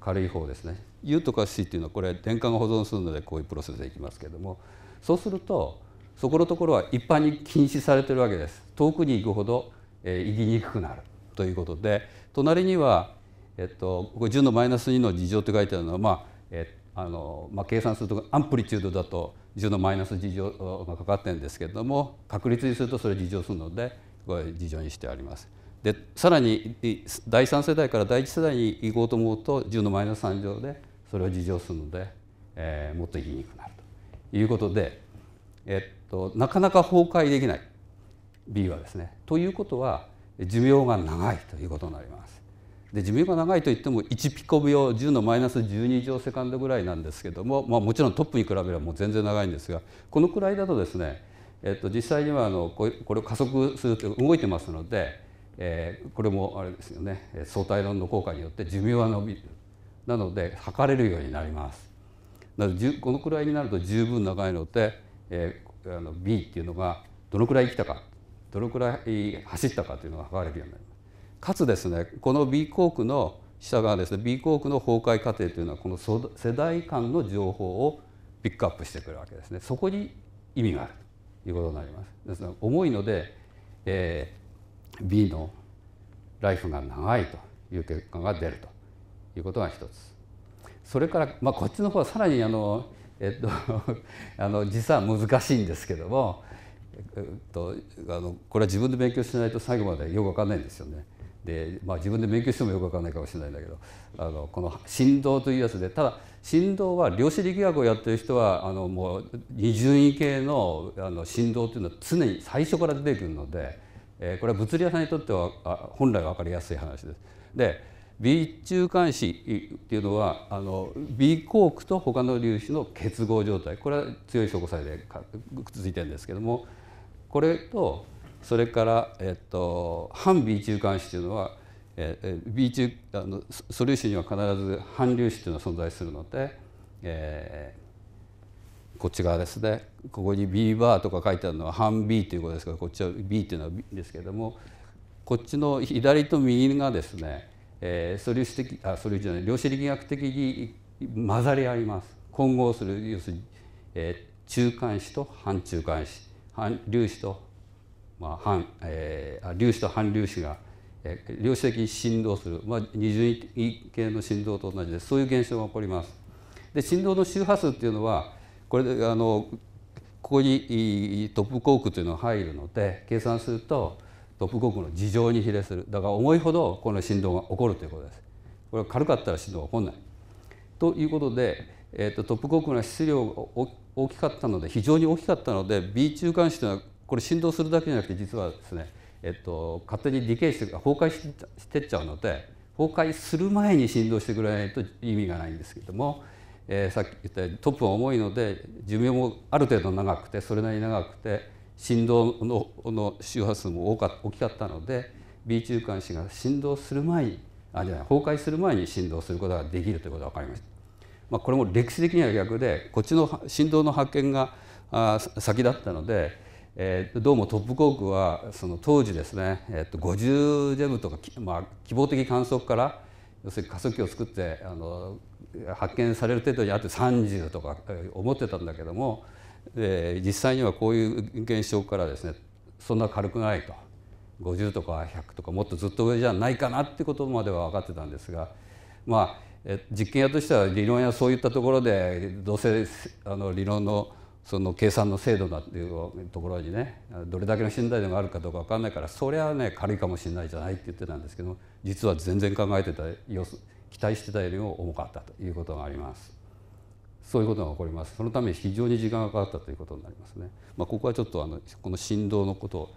軽い方ですね U とか C っていうのはこれ電荷が保存するのでこういうプロセスでいきますけれどもそうするとそこのところは一般に禁止されてるわけです遠くに行くほど、えー、行きにくくなるということで隣には、えっと、これ10のマイナス2の事情って書いてあるのは、まあえあのまあ、計算するとアンプリチュードだと10のマイナス事情がかかってるんですけれども確率にするとそれ事情するのでこれ事情にしてあります。でさらに第3世代から第1世代に行こうと思うと10のマイナス3乗でそれを自浄するので、えー、もっと生きにくくなるということで、えっと、なかなか崩壊できない B はですね。ということは寿命が長いということになります。で寿命が長いといっても1ピコ秒10のマイナス12乗セカンドぐらいなんですけども、まあ、もちろんトップに比べればもう全然長いんですがこのくらいだとですね、えっと、実際にはあのこれを加速すると動いてますので、えこれもあれですよね相対論の効果によって寿命は伸びるなので測れるようになりますなのでこのくらいになると十分長いので、えー、あの B っていうのがどのくらい生きたかどのくらい走ったかというのが測れるようになりますかつですねこの B コークの下側ですね B コークの崩壊過程というのはこの世代間の情報をピックアップしてくるわけですねそこに意味があるということになりますですの重いので、えー、B のライフが長いという結果が出るということが一つそれから、まあ、こっちの方はさらにあの、えっと、あの実は難しいんですけども、えっと、あのこれは自分で勉強しないと最後までよく分かんないんですよね。でまあ、自分で勉強してもよく分かんないかもしれないんだけどあのこの振動というやつでただ振動は量子力学をやってる人はあのもう二順位系のあの振動というのは常に最初から出てくるので、えー、これは物理屋さんにとってはあ本来は分かりやすい話です。で B 中間子っていうのはあの B コークと他の粒子の結合状態これは強い証拠細でくっついてるんですけどもこれとそれから、えっと、反 B 中間子というのは、えー、B 中あの素粒子には必ず反粒子というのは存在するので、えー、こっち側ですねここに B バーとか書いてあるのは反 B ということですからこっちは B というのは B ですけれどもこっちの左と右がですねえー、素粒子的あ素粒子じゃない量子力学的に混ざり合います混合する要するに、えー、中間子と反中間子反粒子と、まあ反えー、粒子と反粒子が、えー、量子的に振動する、まあ、二重系の振動と同じでそういう現象が起こります。で振動の周波数っていうのはこれであのここにトップコークというのが入るので計算するとトップ国の事情に比例するだから重いほどこの振動が起こるということですこれは軽かったら振動が起こらないということで、えーと、トップ国の質量が大きかったので非常に大きかったので B 中間子というのはこれ振動するだけじゃなくて実はですね、えーと、と勝手にディケイして崩壊してっちゃうので崩壊する前に振動してくれないと意味がないんですけども、えー、さっき言ったようにトップは重いので寿命もある程度長くてそれなりに長くて振動のの周波数も多か大きかったので B 中間子が振動する前にあじゃない崩壊する前に振動することができるということが分かりました。まあ、これも歴史的には逆でこっちの振動の発見があ先だったので、えー、どうもトップコークはその当時ですね、えー、と50ジェムとか、まあ、希望的観測から要するに加速器を作ってあの発見される程度にあと30とか思ってたんだけども。で実際にはこういう現象からですねそんな軽くないと50とか100とかもっとずっと上じゃないかなってことまでは分かってたんですがまあ実験屋としては理論やそういったところでどうせあの理論のその計算の精度だっていうところにねどれだけの信頼度があるかどうか分かんないからそれはね軽いかもしれないじゃないって言ってたんですけど実は全然考えてた期待してたよりも重かったということがあります。そういうことが起こりますそのため非常に時間がかかったということになりますね、まあ、ここはちょっとあのこの振動のことを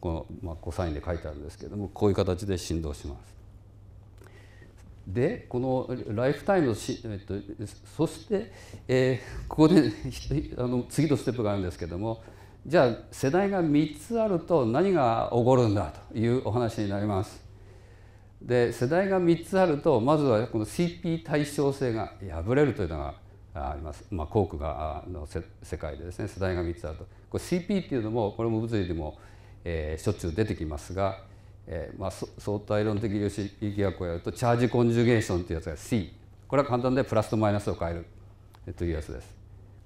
この、まあ、コサインで書いてあるんですけれどもこういう形で振動します。でこのライフタイムのし、えっと、そして、えー、ここで あの次のステップがあるんですけれどもじゃあ世代が3つあると何が起こるんだというお話になります。で世代が3つあるとまずはこの CP 対称性が破れるというのがあります、まあ、コークがの世界でですね世代が3つあるとこれ CP っていうのもこれも物理でも、えー、しょっちゅう出てきますが、えーまあ、相対論的粒子力学をやるとチャージコンジュゲーションというやつが C これは簡単でプラスとマイナスを変えるというやつです。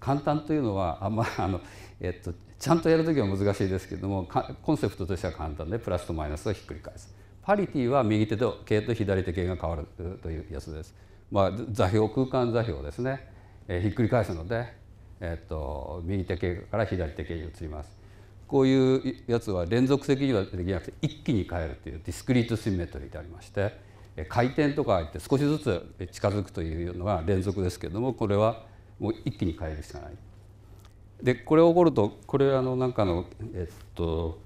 簡単というのはあんま あの、えっと、ちゃんとやる時は難しいですけどもコンセプトとしては簡単でプラスとマイナスをひっくり返す。パリティは右手と系と左手系が変わるというやつです。まあ、座標空間座標ですね。えひっくり返すので、えっと右手経から左手経に移ります。こういうやつは連続的にはできなくて一気に変えるというディスクリートシンメトリーでありまして回転とかって少しずつ近づくというのが連続ですけれどもこれはもう一気に変えるしかない。でこれ起こるとこれあのなんかのえっと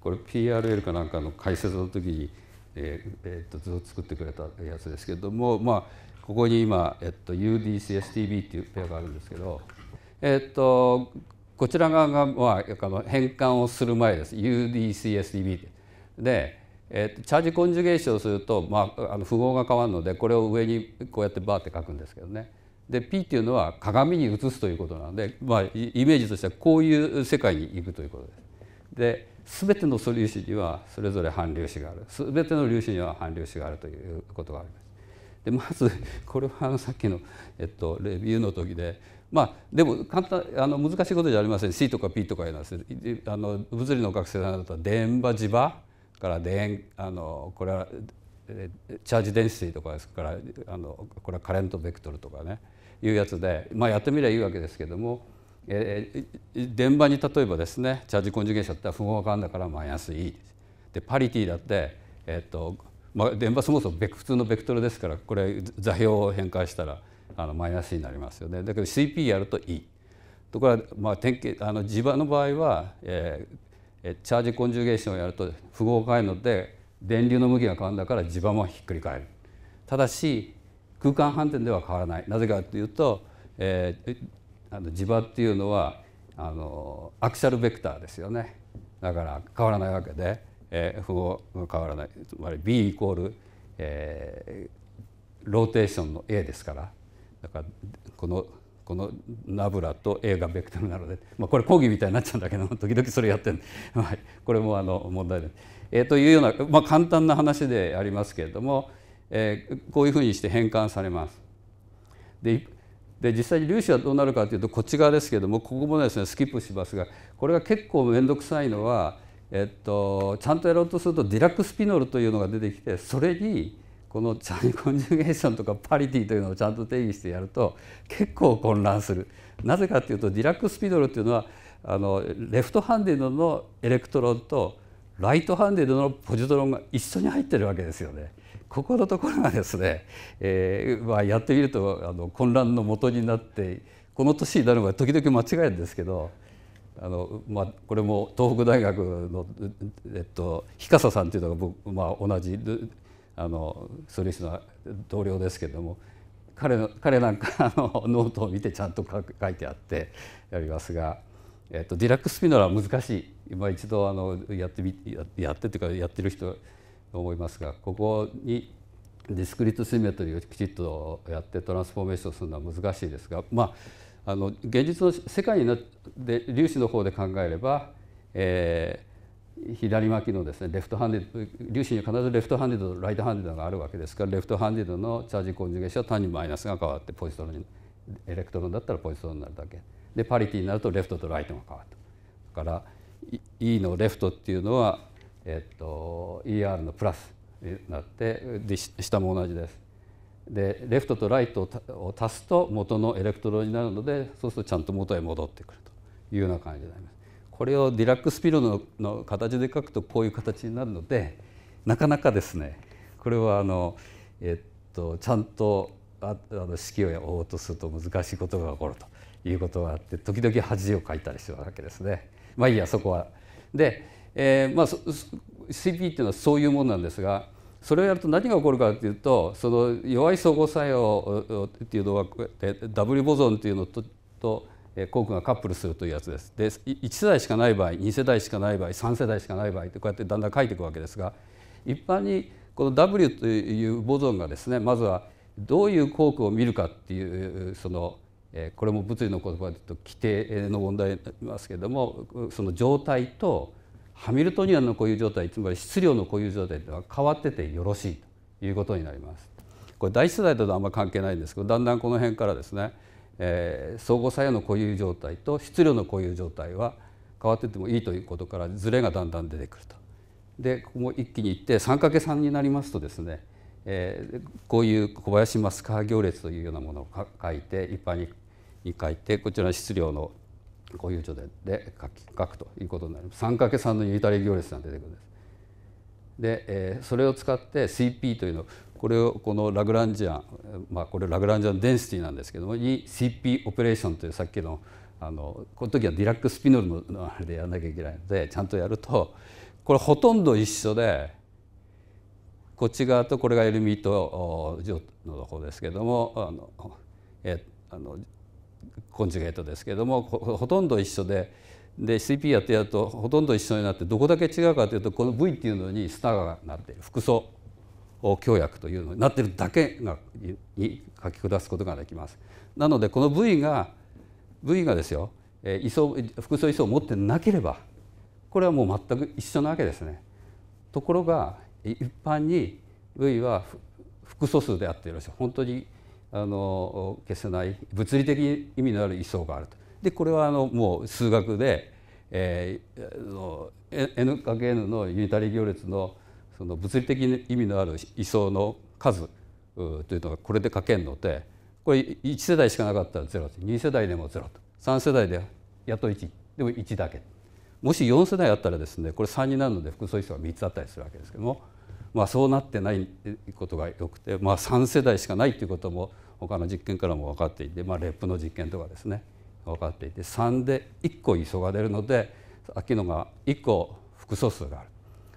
これ PRL かなんかの解説の時にえっと図を作ってくれたやつですけれどもまあここに今、えっと、UDCSTB っていうペアがあるんですけど、えっと、こちら側が、まあ、変換をする前です UDCSDB で、えっと、チャージコンジュゲーションをすると、まあ、あの符号が変わるのでこれを上にこうやってバーって書くんですけどねで P っていうのは鏡に映すということなので、まあ、イメージとしてはこういう世界に行くということです。で全ての素粒子にはそれぞれ反粒子がある全ての粒子には反粒子があるということがあります。でまず これはあのさっきの、えっと、レビューの時でまあでも簡単あの難しいことじゃありません C とか P とかいうのはあの物理の学生さんだと電波磁場から電あのこれはチャージ電子とかですからあのこれはカレントベクトルとかねいうやつで、まあ、やってみりゃいいわけですけども、えー、電波に例えばですねチャージコンジュゲーションって符号がかるんだからマイナス E でパリティだって、えー、っとまあ、電波そもそも普通のベクトルですからこれ座標を変換したらあのマイナスになりますよねだけど CP やるといいところが、まあ、典型あの磁場の場合は、えー、チャージコンジュゲーションをやると符号を変えるので電流の向きが変わるんだから磁場もひっくり返るただし空間反転では変わらないなぜかというと、えー、あの磁場っていうのはあのアクシャルベクターですよねだから変わらないわけで。え符号が変わらないつまり B イコール、えー、ローテーションの A ですからだからこのこのナブラと A がベクトルなので、まあ、これ講義みたいになっちゃうんだけど 時々それやってるこれもあの問題で、えー、というような、まあ、簡単な話でありますけれども、えー、こういうふうにして変換されます。でで実際に粒子はどうなるかというとこっち側ですけれどもここもですねスキップしますがこれが結構面倒くさいのはえっと、ちゃんとやろうとするとディラックスピノールというのが出てきてそれにこのチャイコンジュゲーションとかパリティというのをちゃんと定義してやると結構混乱する。なぜかというとディラックスピノールというのはあのレフトハンディドのエレクトロンとライトハンディドのポジトロンが一緒に入ってるわけですよね。ここのところがですね、えーまあ、やってみるとあの混乱の元になってこの年になるまで時々間違えるんですけど。あのまあ、これも東北大学の、えっと、日笠さんというのが僕、まあ、同じあのソリスの同僚ですけれども彼の彼なんかのノートを見てちゃんと書いてあってやりますが、えっと、ディラックスピノラは難しい今一度あのやってみやってというかやってる人思いますがここにディスクリートシメトリーをきちっとやってトランスフォーメーションするのは難しいですがまああの現実の世界ので粒子の方で考えれば、えー、左巻きのですねレフトハンディ粒子に必ずレフトハンディとライトハンディがあるわけですからレフトハンディのチャージコンジューションは単にマイナスが変わってポジトロンエレクトロンだったらポジトロンになるだけでパリティになるとレフトとライトが変わるだから E のレフトっていうのは、えっと、ER のプラスになってで下も同じです。でレフトとライトを足すと元のエレクトロになるのでそうするとちゃんと元へ戻ってくるというような感じになります。これをディラックスピロのの形で書くとこういう形になるのでなかなかですねこれはあの、えっと、ちゃんとああの式を追おうとすると難しいことが起こるということがあって時々恥をかいたりするわけですね。まあいいやそこはで、えーまあ、CP っていうのはそういうものなんですがそれをやると何が起こるかっていうとその弱い相互作用っていうのはダブルボゾンっていうのとと効果がカップルするというやつです。で1世代しかない場合2世代しかない場合3世代しかない場合ってこうやってだんだん書いていくわけですが一般にこの W というボゾンがですねまずはどういう効果を見るかっていうそのこれも物理の言葉で言うと規定の問題になりますけれどもその状態とハミルトニアンの固有状態つまり質量の固有状態とのは変わっててよろしいということになります。これ第一世代とあんま関係ないんですけどだんだんこの辺からですね、えー、相互作用の固有状態と質量の固有状態は変わっててもいいということからずれがだんだん出てくると。でここも一気にいって 3×3 になりますとですね、えー、こういう小林マスカー行列というようなものを書いて一般に書いてこちらの質量のこういうで書き書くということになります3け三のユータリ行列が出てくるんです。で、えー、それを使って CP というのこれをこのラグランジアン、まあ、これラグランジアンデンシティなんですけどもに CP オペレーションというさっきのあのこの時はディラックスピノルのあれでやらなきゃいけないのでちゃんとやるとこれほとんど一緒でこっち側とこれがエルミートの方ですけどもあの、えあのコンジュゲートですけれどもほとんど一緒でで CP やってやるとほとんど一緒になってどこだけ違うかというとこの V っていうのにスターがなっている複素を強薬というのになってるだけがに書き下すことができます。なのでこの V が V がですよ位相複素位相を持ってなければこれはもう全く一緒なわけですね。ところが一般に V は複素数であっているんで本当にあの消せない物理的意味のある位相があると。でこれはあのもう数学で、えー、N×N のユニタリー行列のその物理的意味のある位相の数というのがこれで書けるのでこれ1世代しかなかったら0 2世代でも0と3世代でやっと1でも1だけもし4世代あったらですねこれ3になるので複素位相が3つあったりするわけですけども。まあ、そうなってないことがよくて、まあ、3世代しかないということも他の実験からも分かっていて、まあ、レップの実験とかですね分かっていて3で1個急がれるので秋野が1個複素数がある。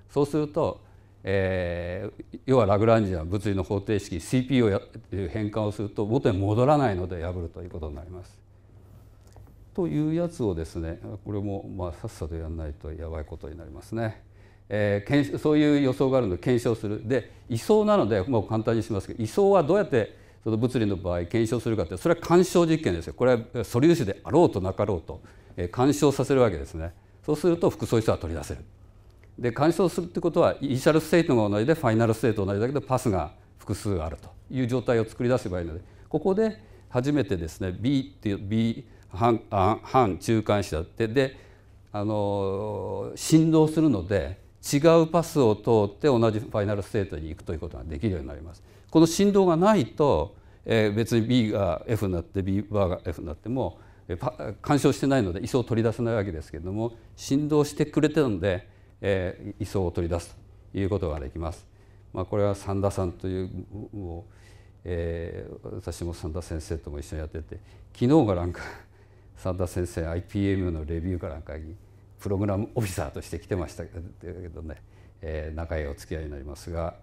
そうするとえー、要はラグランジア物理の方程式 CP をや変換をすると元に戻らないので破るということになります。というやつをですねこれもまあさっさとやらないとやばいことになりますね。えー、そういう予想があるので検証するで位相なのでもう簡単にしますけど位相はどうやってその物理の場合検証するかってそれは干渉実験ですよこれは素粒子であろうとなかろうと、えー、干渉させるわけですねそうすると複素位相は取り出せるで干渉するってことはイーシャルステートが同じでファイナルステート同じだけどパスが複数あるという状態を作り出せばいいのでここで初めてですね B っていう B 半半中間子だってであの振動するので違うパスを通って同じファイナルステートに行くということができるようになります。この振動がないと、え別に B が F になって B バーが F になっても干渉してないので位相を取り出せないわけですけれども振動してくれてるので、え位相を取り出すということができます。まあ、これは三田さんというもう、え私も三田先生とも一緒にやってて昨日がなんか三田先生 IPM のレビューかなんかに。プログラムオフィサーとして来てましたけどね、えー、仲良いお付き合いになりますが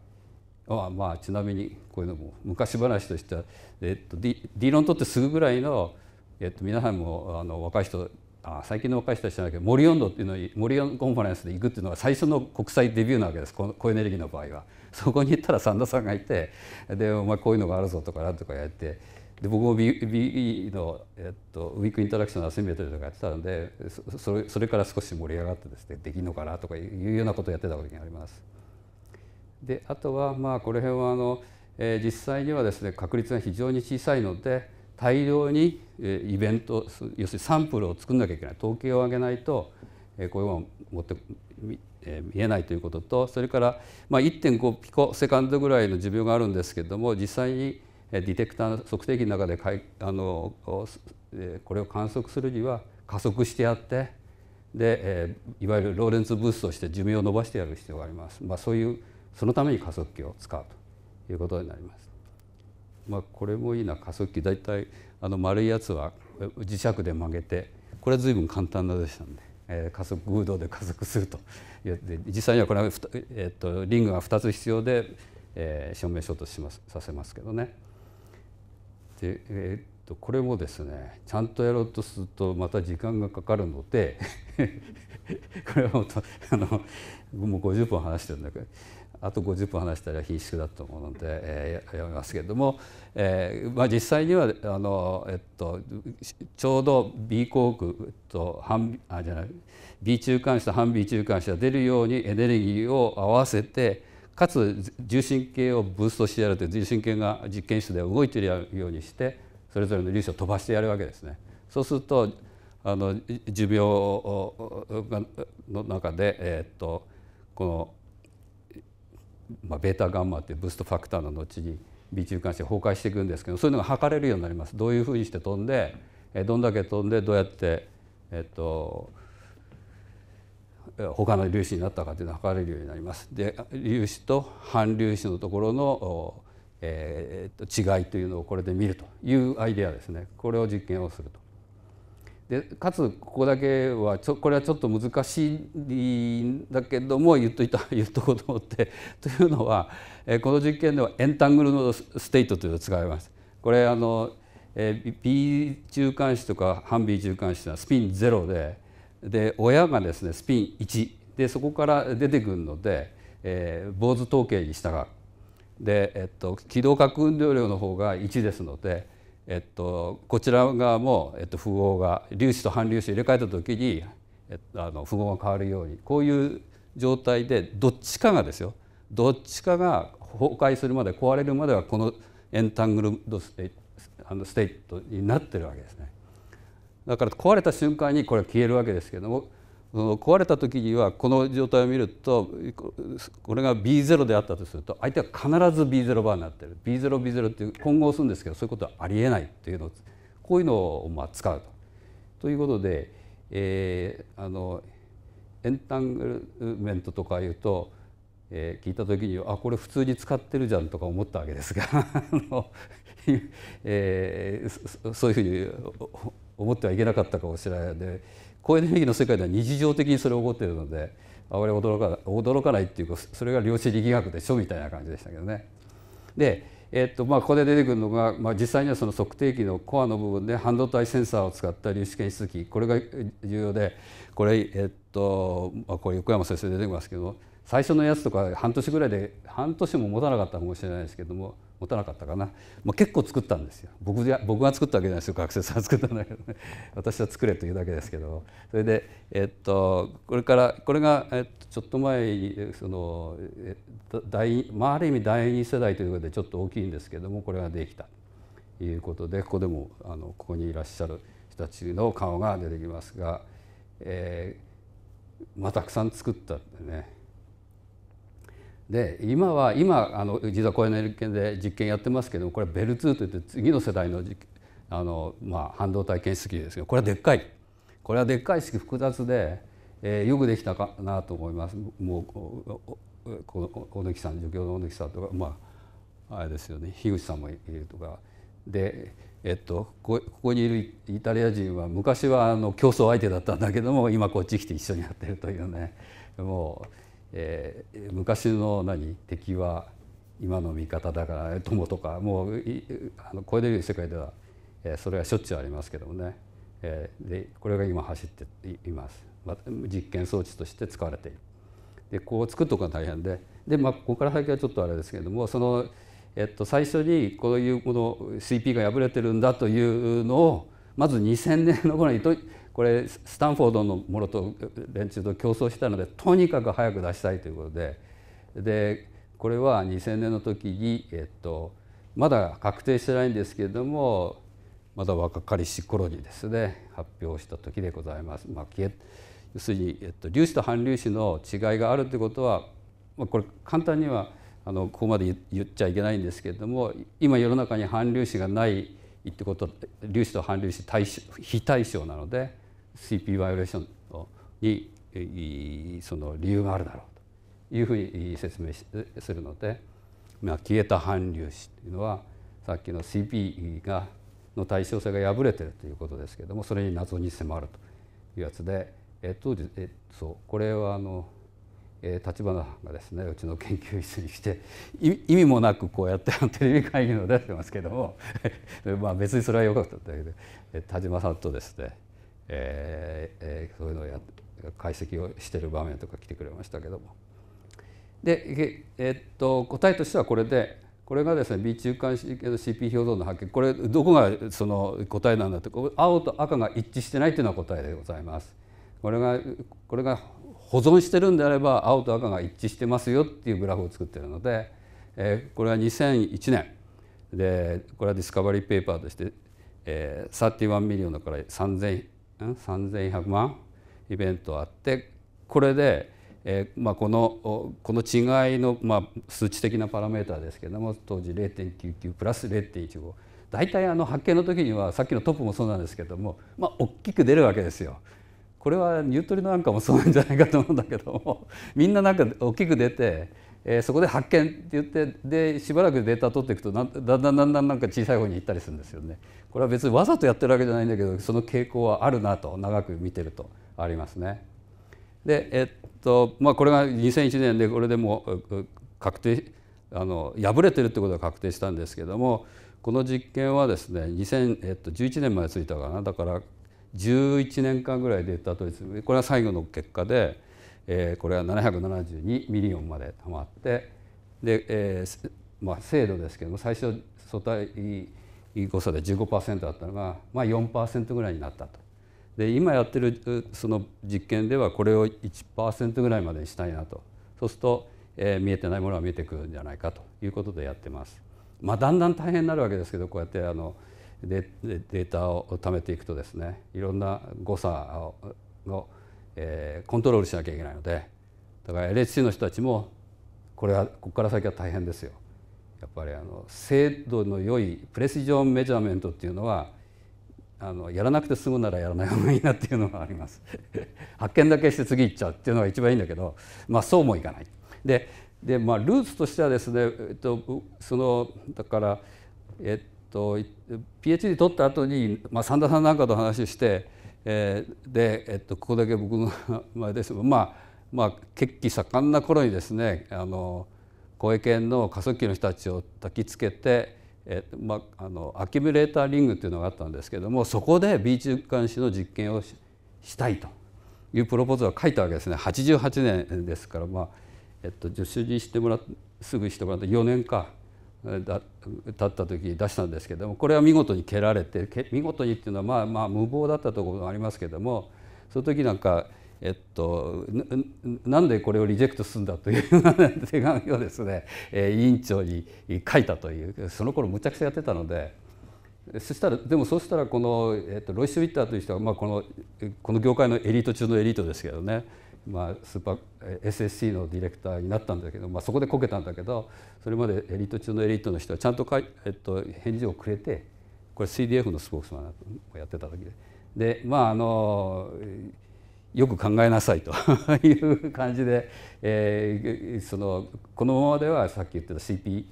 あまあちなみにこういうのも昔話としては、えっと、ディディーンとってすぐぐらいの、えっと、皆さんもあの若い人あ最近の若い人は知らないけどモリオンドっていうのにモリオンコンファレンスで行くっていうのが最初の国際デビューなわけですこの高エネルギーの場合は。そこに行ったら三田さんがいてで「お前こういうのがあるぞ」とかなんとかやって。で僕も BE の、えっと、ウィークインタラクションのアセンベメートルとかやってたのでそれそれから少し盛り上がってですねできるのかなとかいうようなことをやってた時があります。であとはまあこの辺はあの、えー、実際にはですね確率が非常に小さいので大量に、えイベント要するにサンプルを作んなきゃいけない統計を上げないと、えー、こういうものを持ってえ見えないということとそれから、まあ、1.5ピコセカンドぐらいの寿命があるんですけれども実際にディテクターの測定器の中でかいあのこれを観測するには加速してやってで、えいわゆるローレンツブーストして寿命を延ばしてやる必要があります、まあ、そういうそのために加速器を使うということになります。まあ、これもいいな加速器だいたいあの丸いやつは磁石で曲げてこれは随分簡単なでしたんで、えー、加速空洞で加速すると実際にはこれは、えー、っとリングが2つ必要で、えー、証明書としますさせますけどね。で、えー、っとこれもですねちゃんとやろうとするとまた時間がかかるので これは本 あのもう50分話してるんだけどあと50分話したら必死だと思うので、えー、やめますけれども、えーまあ、実際にはあの、えっと、ちょうど B 航空、えっと、半あじゃない B 中間車半 B 中間車出るようにエネルギーを合わせてかつ重心系をブーストしてやるという重心系が実験室で動いているようにしてそれぞれの粒子を飛ばしてやるわけですね。そうするとあの寿命の中で、えっとこの、まあ、ベータガンマっていうブーストファクターの後に微中間子が崩壊していくんですけどそういうのが測れるようになります。どういうふうにして飛んでどんだけ飛んでどうやって、えっと他の粒子になったかというのが測れるようになります。で粒子と反粒子のところの、えー、違いというのをこれで見るというアイデアですねこれを実験をすると。でかつここだけはちょこれはちょっと難しいんだけども言っといた 言っとこうと思って というのは、えこの実験ではエンタングルのステートというのを使います。これあの、えー、B 中間子とか反 B 中間子というのはスピンゼロでで親がですねスピン1でそこから出てくるので、えー、坊主統計に従うで、えっと、軌道核運動量の方が1ですので、えっと、こちら側も、えっと、符号が粒子と反粒子入れ替えた時に、えっと、あの符号が変わるようにこういう状態でどっちかがですよどっちかが崩壊するまで壊れるまではこのエンタングルドステあのステートになってるわけですね。だから壊れた瞬間にこれは消えるわけですけども壊れた時にはこの状態を見るとこれが B0 であったとすると相手は必ず B0 バーになってる B0B0 っていう混合するんですけどそういうことはありえないっていうのをこういうのをまあ使うと。ということで、えー、あのエンタングルメントとかいうと、えー、聞いた時にあこれ普通に使ってるじゃんとか思ったわけですが えー、そういうふうに思ってはいけなかったかもしれないで高エネルギーの世界では日常的にそれを起こっているのであまり驚か驚かないっていうかそれが量子力学でしょみたいな感じでしたけどね。でえっとまあ、ここで出てくるのが、まあ、実際にはその測定器のコアの部分で半導体センサーを使った粒子検出器これが重要でこれ,、えっとまあ、これ横山先生出てきますけど最初のやつとか半年ぐらいで半年も持たなかったかもしれないですけども持たなかったかな、まあ、結構作ったんですよ僕僕が作ったわけじゃないですよ学生さん作ったんだけどね 私は作れというだけですけどそれで、えっと、これからこれが、えっと、ちょっと前にその第、まあ、ある意味第二世代ということでちょっと大きいんですけどもこれができたということでここでもあのここにいらっしゃる人たちの顔が出てきますが、えー、まあ、たくさん作ったってねで今は今あの実はこういう研で実験やってますけどこれベル2といって次の世代のあの、まあ、半導体検出機ですけどこれはでっかいこれはでっかい式複雑で、えー、よくできたかなと思いますもう小貫さん助教の小貫さんとかまああれですよね樋口さんもいるとかでえっと、ここにいるイタリア人は昔はあの競争相手だったんだけども今こっち来て一緒にやってるというねもうえー、昔の何敵は今の味方だから 友とかもうあの超でてう世界では、えー、それはしょっちゅうありますけどもね、えー、でこれが今走っています実験装置として使われているでこう作っとは大変でで、まあ、ここから先はちょっとあれですけれどもその、えっと、最初にこういうもの CP が破れてるんだというのをまず2000年の頃にとこれスタンフォードのものと連中と競争したのでとにかく早く出したいということででこれは2000年の時に、えっと、まだ確定してないんですけれどもまだ若かりし頃にですね発表した時でございます。まあ、消え要するに、えっと、粒子と反粒子の違いがあるということは、まあ、これ簡単にはあのここまで言っちゃいけないんですけれども今世の中に反粒子がないってこと粒子と反粒子対非対称なので。CP バイオレーションにその理由があるだろうというふうに説明するので、まあ、消えた反粒子というのはさっきの CP がの対称性が破れてるということですけれどもそれに謎に迫るというやつで、え当時、えそうこれはあの立花がですねうちの研究室に来て意味もなくこうやってテレビ会議の出してますけども まあ別にそれは良かったんだけど田島さんとですねえーえー、そういうのをや解析をしてる場面とか来てくれましたけども。でえー、っと答えとしてはこれでこれがですね B 中間 CP 表像の発見これどこがその答えなんだって青と赤が一致してないというのは答えでございます。これがこれが保存してるんであれば青と赤が一致してますよっていうグラフを作ってるので、えー、これは2001年でこれはディスカバリーペーパーとして、えー、31ミリオンだから3000 3,100万イベントあってこれで、えーまあ、このこの違いの、まあ、数値的なパラメーターですけども当時0.99プラス0.15大体あの発見の時にはさっきのトップもそうなんですけども、まあ、大きく出るわけですよ。これはニュートリノなんかもそうなんじゃないかと思うんだけどもみんななんか大きく出て。えー、そこで発見って言ってでしばらくデータ取っていくとだんだんだんだんなんか小さい方に行ったりするんですよね。これは別にわざとやってるわけじゃないんだけどその傾向はあるなと長く見てるとありますね。でえっとまあこれが2001年でこれでもう確定あの破れてるってことが確定したんですけどもこの実験はですね2011年までついたかなだから11年間ぐらいデータ取りこれは最後の結果で。えー、これは772ミリオンまでたまってで、えーまあ、精度ですけども最初素体誤差で15%だったのが、まあ4、ぐらいになったと。で今やってるその実験ではこれを1%ぐらいまでにしたいなとそうすると、えー、見えてないものは見えてくるんじゃないかということでやってます。まあ、だんだん大変になるわけですけどこうやってあのデデータを貯めていくとですねいろんな誤差のえー、コントロールしなきゃいけないのでだから LHC の人たちもこれはここから先は大変ですよ。やっぱりあの精度の良いプレシジョンメジャーメントっていうのはあのやらなくて済むならやらない方がいいなっていうのはあります 発見だけして次行っちゃうっていうのが一番いいんだけど、まあ、そうもいかない。でで、まあ、ルーツとしてはですね、えっと、そのだからえっと PhD 取った後に、まあ、三田さんなんかと話してえー、で、えっと、ここだけ僕の前 ですまあまあ血気盛んな頃にですねあの小池犬の加速器の人たちを焚きつけて、えまあ、あのアキュミレーターリングっていうのがあったんですけどもそこでビーチ監視の実験をしたいというプロポーズを書いたわけですね88年ですからまあ、えっと、助手にしてもらすぐしてもらって4年か立った時出したんですけどもこれは見事に蹴られて見事にっていうのはまあまあ無謀だったところもありますけどもその時なんか、えっと、なんでこれをリジェクトするんだという手紙をですね、え委員長に書いたというその頃むちゃくちゃやってたので。そしたらでもそうしたらこの、えっと、ロイス・ウィッターという人は、まあ、このこの業界のエリート中のエリートですけどねまあ、スーパー SSC のディレクターになったんだけど、まあ、そこでこけたんだけどそれまでエリート中のエリートの人はちゃんとえっと、返事をくれてこれ CDF のスポークスマンをやってた時ででまああのよく考えなさいと いう感じで、えー、そのこのままではさっき言ってた CP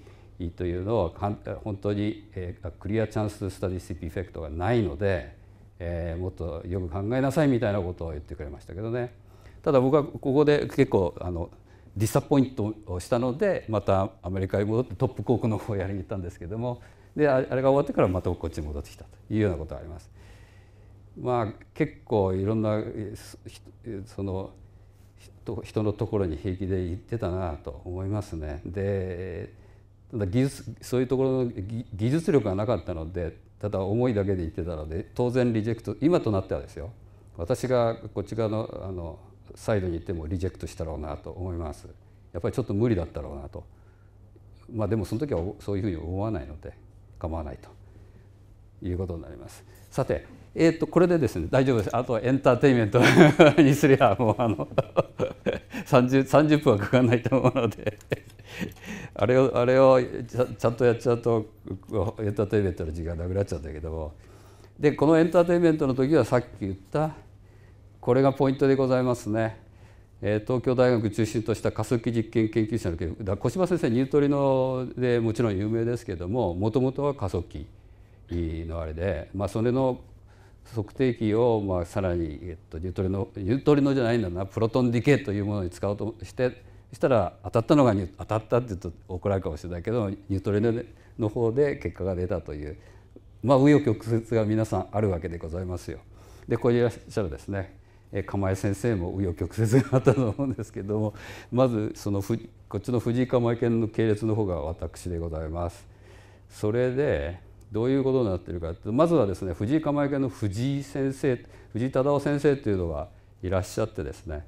というのは本当に、えー、クリアチャンススタディ CP フェクトがないので、えー、もっとよく考えなさいみたいなことを言ってくれましたけどね。ただ僕はここで結構あのディサポイントをしたのでまたアメリカに戻ってトップ航空の方をやりに行ったんですけどもであれが終わってからまたこっちに戻ってきたというようなことがあります。まあ、結構いろんなその人のところに平気で行ってたなと思いますね。でただ技術そういうところの技術力がなかったのでただ思いだけで言ってたので当然リジェクト今となってはですよ私がこっち側のあのサイドにいってもリジェクトしたろうなと思いますやっぱりちょっと無理だったろうなとまあでもその時はそういうふうに思わないので構わないということになりますさて、えー、とこれでですね大丈夫ですあとはエンターテインメント にすりゃもうあの 30, 30 分はかかんないと思うのであれをあれをちゃんとやっちゃうとエンターテインメントの時間なくなっちゃうんだけどもでこのエンターテインメントの時はさっき言った「これがポイントでございますね。東京大学中心とした加速器実験研究者の研究小島先生ニュートリノでもちろん有名ですけどももともとは加速器のあれで、まあ、それの測定器をまあさらに、えっと、ニュートリノニュートリノじゃないんだなプロトンディケイというものに使おうとしてそしたら当たったのが当たったって言うと怒られるかもしれないけどニュートリノの方で結果が出たというまあ紆余曲折が皆さんあるわけでございますよ。でこういらっしゃるですね釜江先生も紆余曲折があったと思うんですけども まずそのこっちの藤井釜井犬の系列の方が私でございます。それでどういうことになってるかとまずはですね藤井釜井犬の藤井先生藤井忠夫先生というのがいらっしゃってですね、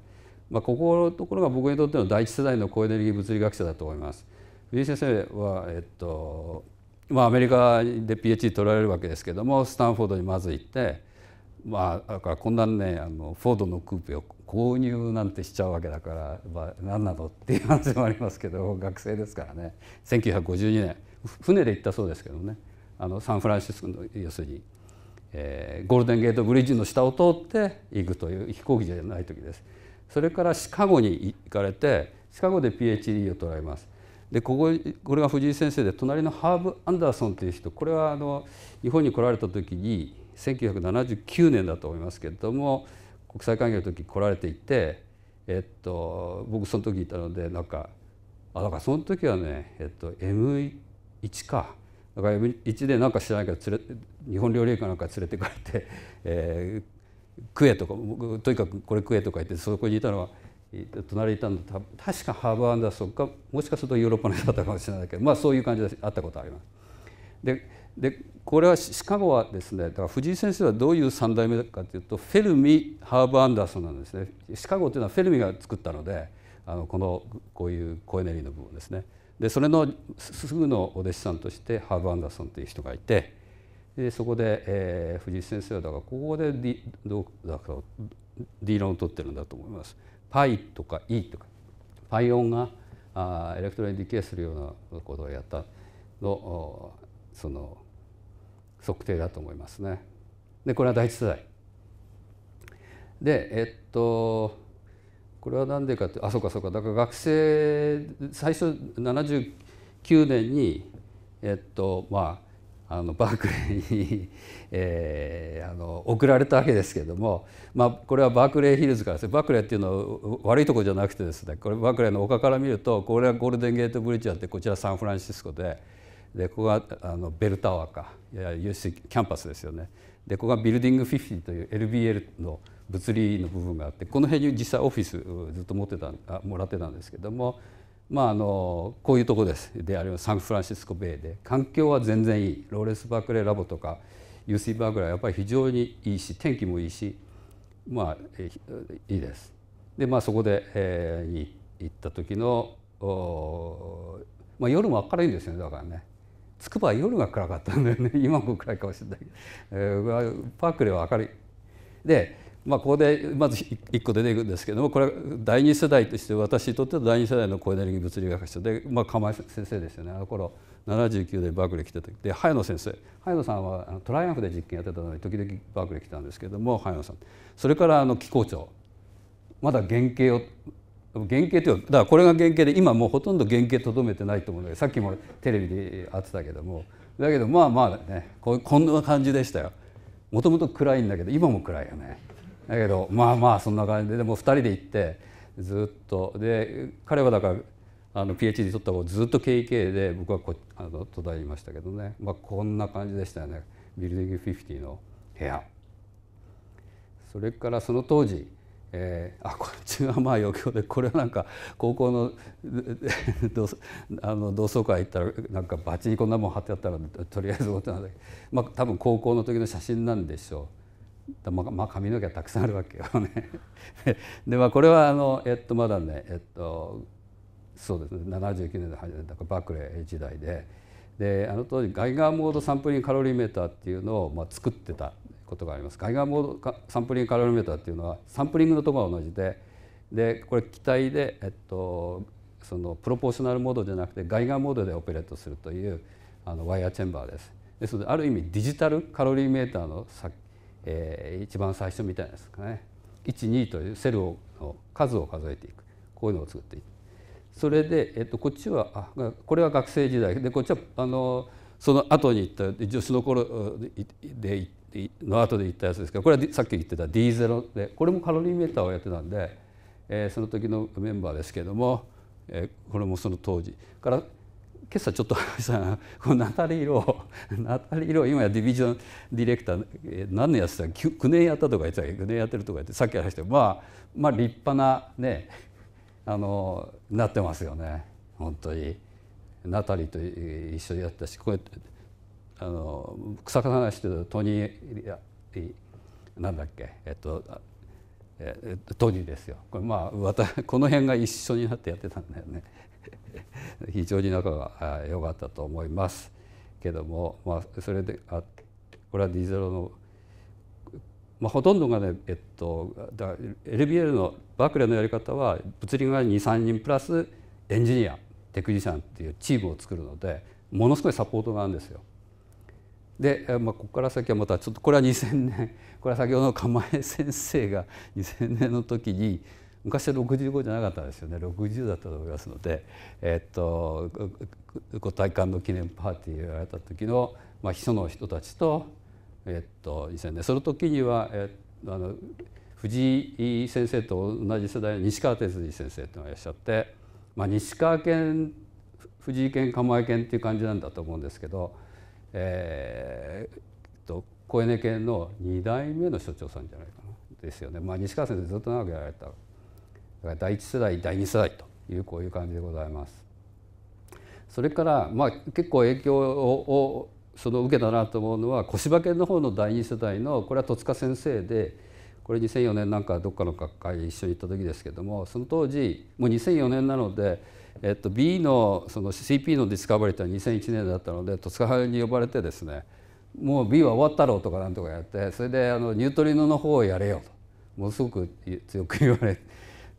まあ、ここのところが僕にとっての第一世代の高エネルギー物理学者だと思います。藤井先生は、えっとまあ、アメリカで PhD 取られるわけですけどもスタンフォードにまず行ってまあ、だからこんなんねあのフォードのクーペを購入なんてしちゃうわけだから、まあ、何なのっていう話もありますけど学生ですからね1952年船で行ったそうですけどねあのサンフランシスコの要するに、えー、ゴールデンゲートブリッジの下を通って行くという飛行機じゃない時です。それからシカゴに行かれてシカゴで PhD を取られます。でこここれが藤井先生で隣のハーブ・アンダーソンという人これはあの日本に来られた時に1979年だと思いますけれども国際会議の時来られていて、えっと、僕その時いたのでなんかあだからその時はね、えっと、M1 か。だから M1 でなんか知らないけど連れ日本料理屋かなんか連れて帰って、えー、食えとかとにかくこれ食えとか言ってそこにいたのは隣にいたの確かハーバーアンダーソンかもしかするとヨーロッパの人だったかもしれないけどまあそういう感じであったことあります。ででこれはシカゴはですねだから藤井先生はどういう3代目かというとフェルミハーブ・アンダーソンなんですねシカゴというのはフェルミが作ったのであのこのこういうコエネリーの部分ですねでそれのすぐのお弟子さんとしてハーブ・アンダーソンという人がいてでそこで、えー、藤井先生はだからここで D, どうだから D 論を取ってるんだと思います。パイとか E とかパイオンがあエレクトロンディケイするようなことをやったのその測定だと思いますね。でこれは第一世代。でえっとこれは何でかってあそうかそうかだから学生最初79年にえっとまああのバークレーに えー、あの送られたわけですけれども、まあ、これはバークレーヒルズからですねバークレーっていうのは悪いとこじゃなくてですねこれバークレーの丘から見るとこれはゴールデンゲートブリッジあってこちらサンフランシスコで。でここがあのベルタワーかいや UC キャンパスですよねでここがビルディング50という LBL の物理の部分があってこの辺に実際オフィスずっと持ってたあもらってたんですけどもまああのこういうとこですであるいはサンフランシスコベイで環境は全然いいローレス・バークレーラボとか UC バークレーはやっぱり非常にいいし天気もいいしまあいいです。でまあそこで、えー、に行った時のまあ、夜も明るいんですよねだからねつくば夜が暗かったんだよね 今も暗いかもしれない、えー、パークでは明るい。でまあ、ここでまず1個出ていくんですけどもこれ第二世代として私にとっては第二世代の高エネルギー物理学者で、まあ、釜井先生ですよねあの頃79でバークレー来てた時で早野先生早野さんはトライアンフで実験やってたのに時々バークレー来たんですけども早野さんそれからあの機構長まだ原型を原型というだからこれが原型で今もうほとんど原型とどめてないと思うのでさっきもテレビで会ってたけどもだけどまあまあねここんな感じでしたよもともと暗いんだけど今も暗いよねだけどまあまあそんな感じででも2人で行ってずっとで彼はだからあの PhD 取った方ずっと KK で僕はこあの途絶えましたけどね、まあ、こんな感じでしたよねビルディング50の部屋。それからその当時えー、あこっちがまあ余興でこれはなんか高校の あの同窓会行ったらなんかバチにこんなもん貼ってあったらとりあえず思となんだけど、まあ、多分高校の時の写真なんでしょう。まあ、髪の毛はたくさんあるわけよね でまあこれはあの、えっと、まだね、えっと、そうですね79年で始めたバッバクレー時代でであの当時ガイガーモードサンプリングカロリーメーターっていうのを、まあ、作ってたことがあります海岸モードサンプリングカロリメーターっていうのはサンプリングのところは同じででこれ機体で、えっと、そのプロポーショナルモードじゃなくて外岸モードでオペレートするというあのワイヤーチェンバーです。ですのである意味デジタルカロリーメーターのさ、えー、一番最初みたいですかね12というセルをの数を数えていくこういうのを作っていくそれで、えっと、こっちはあこれは学生時代でこっちはあのその後に行った女子の頃で行って。の後で言ったやつですけどこれはさっき言ってた D0 でこれもカロリーメーターをやってたんで、えー、その時のメンバーですけども、えー、これもその当時から今朝ちょっと このナタリー・ローナタリー・ロー今やディビジョンディレクター、えー、何年やってた 9, 9年やったとか言ってた9年やってるとか言ってさっき話してまあまあ立派なねあのなってますよね本当にナタリーと一緒にやったしこうやって。あの草か話してるトニーなんだっけえっとえトニーですよこれまあこの辺が一緒になってやってたんだよね 非常に仲が良かったと思いますけども、まあ、それであこれはディゼロの、まあ、ほとんどがね、えっと、だ LBL のバクレーのやり方は物理が23人プラスエンジニアテクニシャンっていうチームを作るのでものすごいサポートがあるんですよ。で、まあ、ここから先はまたちょっとこれは2000年 これは先ほどの釜江先生が2000年の時に昔は65じゃなかったですよね60だったと思いますので、えっとご体感の記念パーティーをやれた時の、まあ、秘書の人たちと、えっと、2000年その時には、えっと、あの藤井先生と同じ世代の西川哲司先生というのがいらっしゃって、まあ、西川県藤井県釜江県っていう感じなんだと思うんですけど。えー、と小稲犬の2代目の所長さんじゃないかなですよね、まあ、西川先生ずっと長くやられただから第一世代第二世代というこういう感じでございます。それから、まあ、結構影響をその受けたなと思うのは小柴県の方の第二世代のこれは戸塚先生でこれ2004年なんかどっかの学会一緒に行った時ですけどもその当時もう2004年なのでえっと、B のその CP のディスカバリーって2001年だったので戸塚原に呼ばれてですねもう B は終わったろうとかなんとかやってそれであのニュートリノの方をやれよとものすごく強く言われ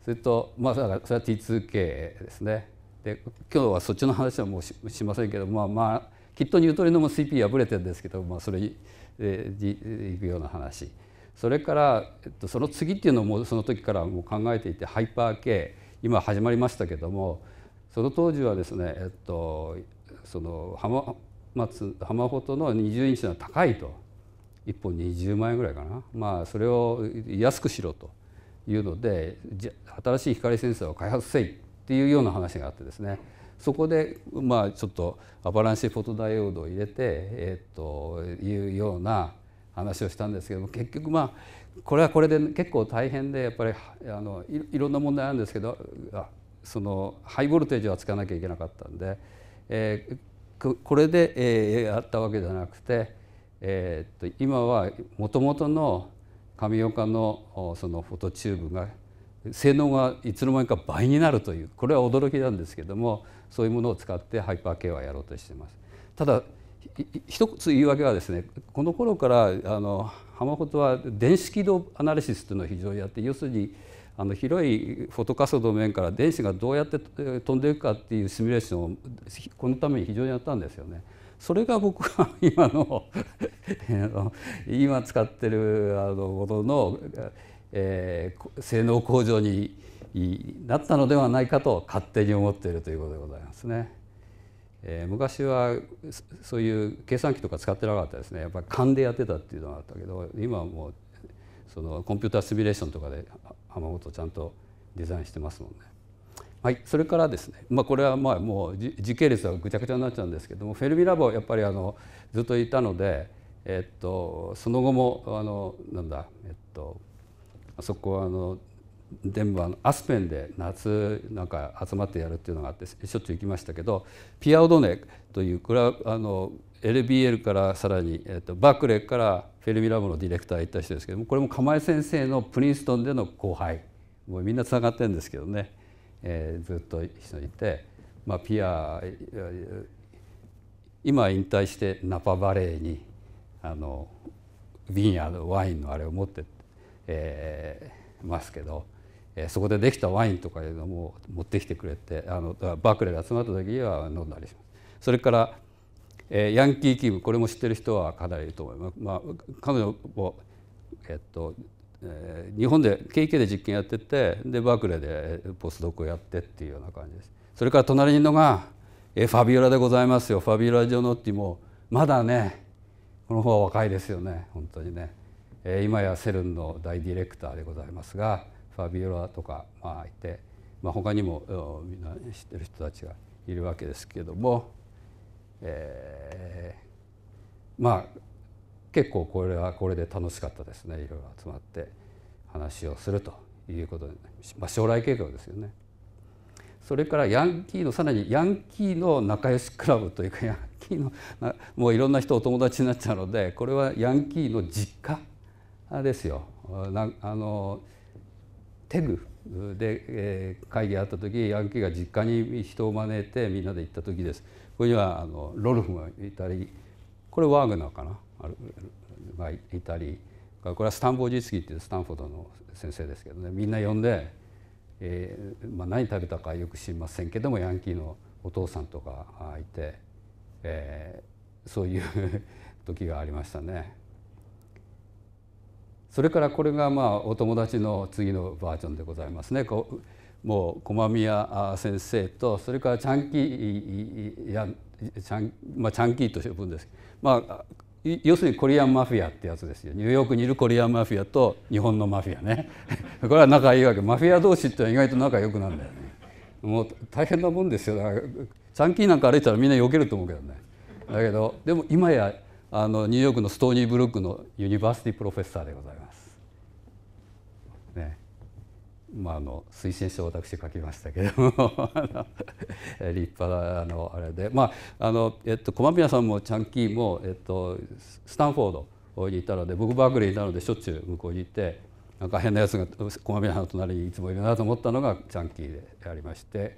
それとまあそれは T2K ですねで今日はそっちの話はもうししませんけどまあまあきっとニュートリノも CP 破れてるんですけど、まあ、それにいくような話それから、えっと、その次っていうのもその時からもう考えていてハイパー K 今始まりましたけどもその当時はですね、えっと、その浜松浜ほとの20インチの高いと1本20万円ぐらいかな、まあ、それを安くしろというので新しい光センサーを開発せいっていうような話があってですねそこで、まあ、ちょっとアバランシフォトダイオードを入れて、えー、というような話をしたんですけども結局まあこれはこれで結構大変でやっぱりあのいろんな問題あるんですけどそのハイボルテージは使わなきゃいけなかったんで、えー、これで、えー、やったわけじゃなくて、えー、っと今はもともとの神岡のそのフォトチューブが性能がいつの間にか倍になるというこれは驚きなんですけどもそういうものを使ってハイパー系はやろうとしています。ただ一つ言い訳はですねこの頃からあの浜本は電子軌道アナリシスというのを非常にやって要するにあの広いフォトカスドの面から電子がどうやって飛んでいくかっていうシミュレーションをこのために非常にやったんですよね。それが僕は今の 今使ってるあのものの、えー、性能向上になったのではないかと勝手に思っているということでございますね。えー、昔はそういう計算機とか使ってなかったですねやっぱり勘でやってたっていうのがあったけど今はもうそのコンピューターシミュレーションとかで雨音ちゃんとデザインしてますもんね。はい、それからですね、まあ、これはまあもう時系列はぐちゃぐちゃになっちゃうんですけどもフェルミラボやっぱりあのずっといたので、えっと、その後もあのなんだ、えっと、あそこはあの全部あのアスペンで夏なんか集まってやるっていうのがあってしょっちゅう行きましたけどピアオドネというこれはあの LBL からさらに、えーと、バックレーからフェルミラボのディレクター行った人ですけどもこれも釜井先生のプリンストンでの後輩もうみんなつながってるんですけどね、えー、ずっと一緒にいて、まあ、ピア今引退してナパバレーにあのンやワインのあれを持ってえー、ますけど。そこでできたワインとかいうのも持ってきてくれてあのバックレーが集まった時には飲んだりします。それからえー、ヤンキーキムこれも知ってる人はかなりいると思います、まあ、彼女も、えっとえー、日本で経験で実験やっててでバークレーでポスドクをやってっていうような感じですそれから隣にいるのが、えー、ファビオラでございますよファビオラ・ジョノッティもまだねこの方は若いですよね本当にね、えー、今やセルンの大ディレクターでございますがファビオラとか、まあ、いて、まあ、他にもみんな知ってる人たちがいるわけですけども。えー、まあ結構これはこれで楽しかったですねいろいろ集まって話をするということで、まあ、将来計画ですよね。それからヤンキーのさらにヤンキーの仲良しクラブというかヤンキーのもういろんな人お友達になっちゃうのでこれはヤンキーの実家ですよ。なあのテグで、え会議あった時ヤンキーが実家に人を招いてみんなで行った時です。ここにはあのロルフがいたりこれワーグナーかながいたりこれはスタンボージスキーっていうスタンフォードの先生ですけどねみんな呼んで、えーまあ、何食べたかよく知りませんけどもヤンキーのお父さんとかいて、えー、そういう時がありましたね。それからこれがまあお友達の次のバージョンでございますね。こうもう駒宮先生とそれからチャンキーやチャン,、まあ、チャンキーと呼ぶんですまあ要するにコリアンマフィアってやつですよニューヨークにいるコリアンマフィアと日本のマフィアねこれは仲いいわけマフィア同士って意外と仲良くなるんだよねもう大変なもんですよだからチャンキーなんか歩いたらみんな避けると思うけどねだけどでも今やあのニューヨークのストーニーブルックのユニバーシティプロフェッサーでございます。まあ、あの推薦書を私書きましたけれども立派なあのあれで、まああのえっと、駒宮さんもチャンキーも、えっと、スタンフォードにいたので僕バークリーなのでしょっちゅう向こうにいてなんか変なやつが駒宮さんの隣にいつもいるなと思ったのがチャンキーでありまして、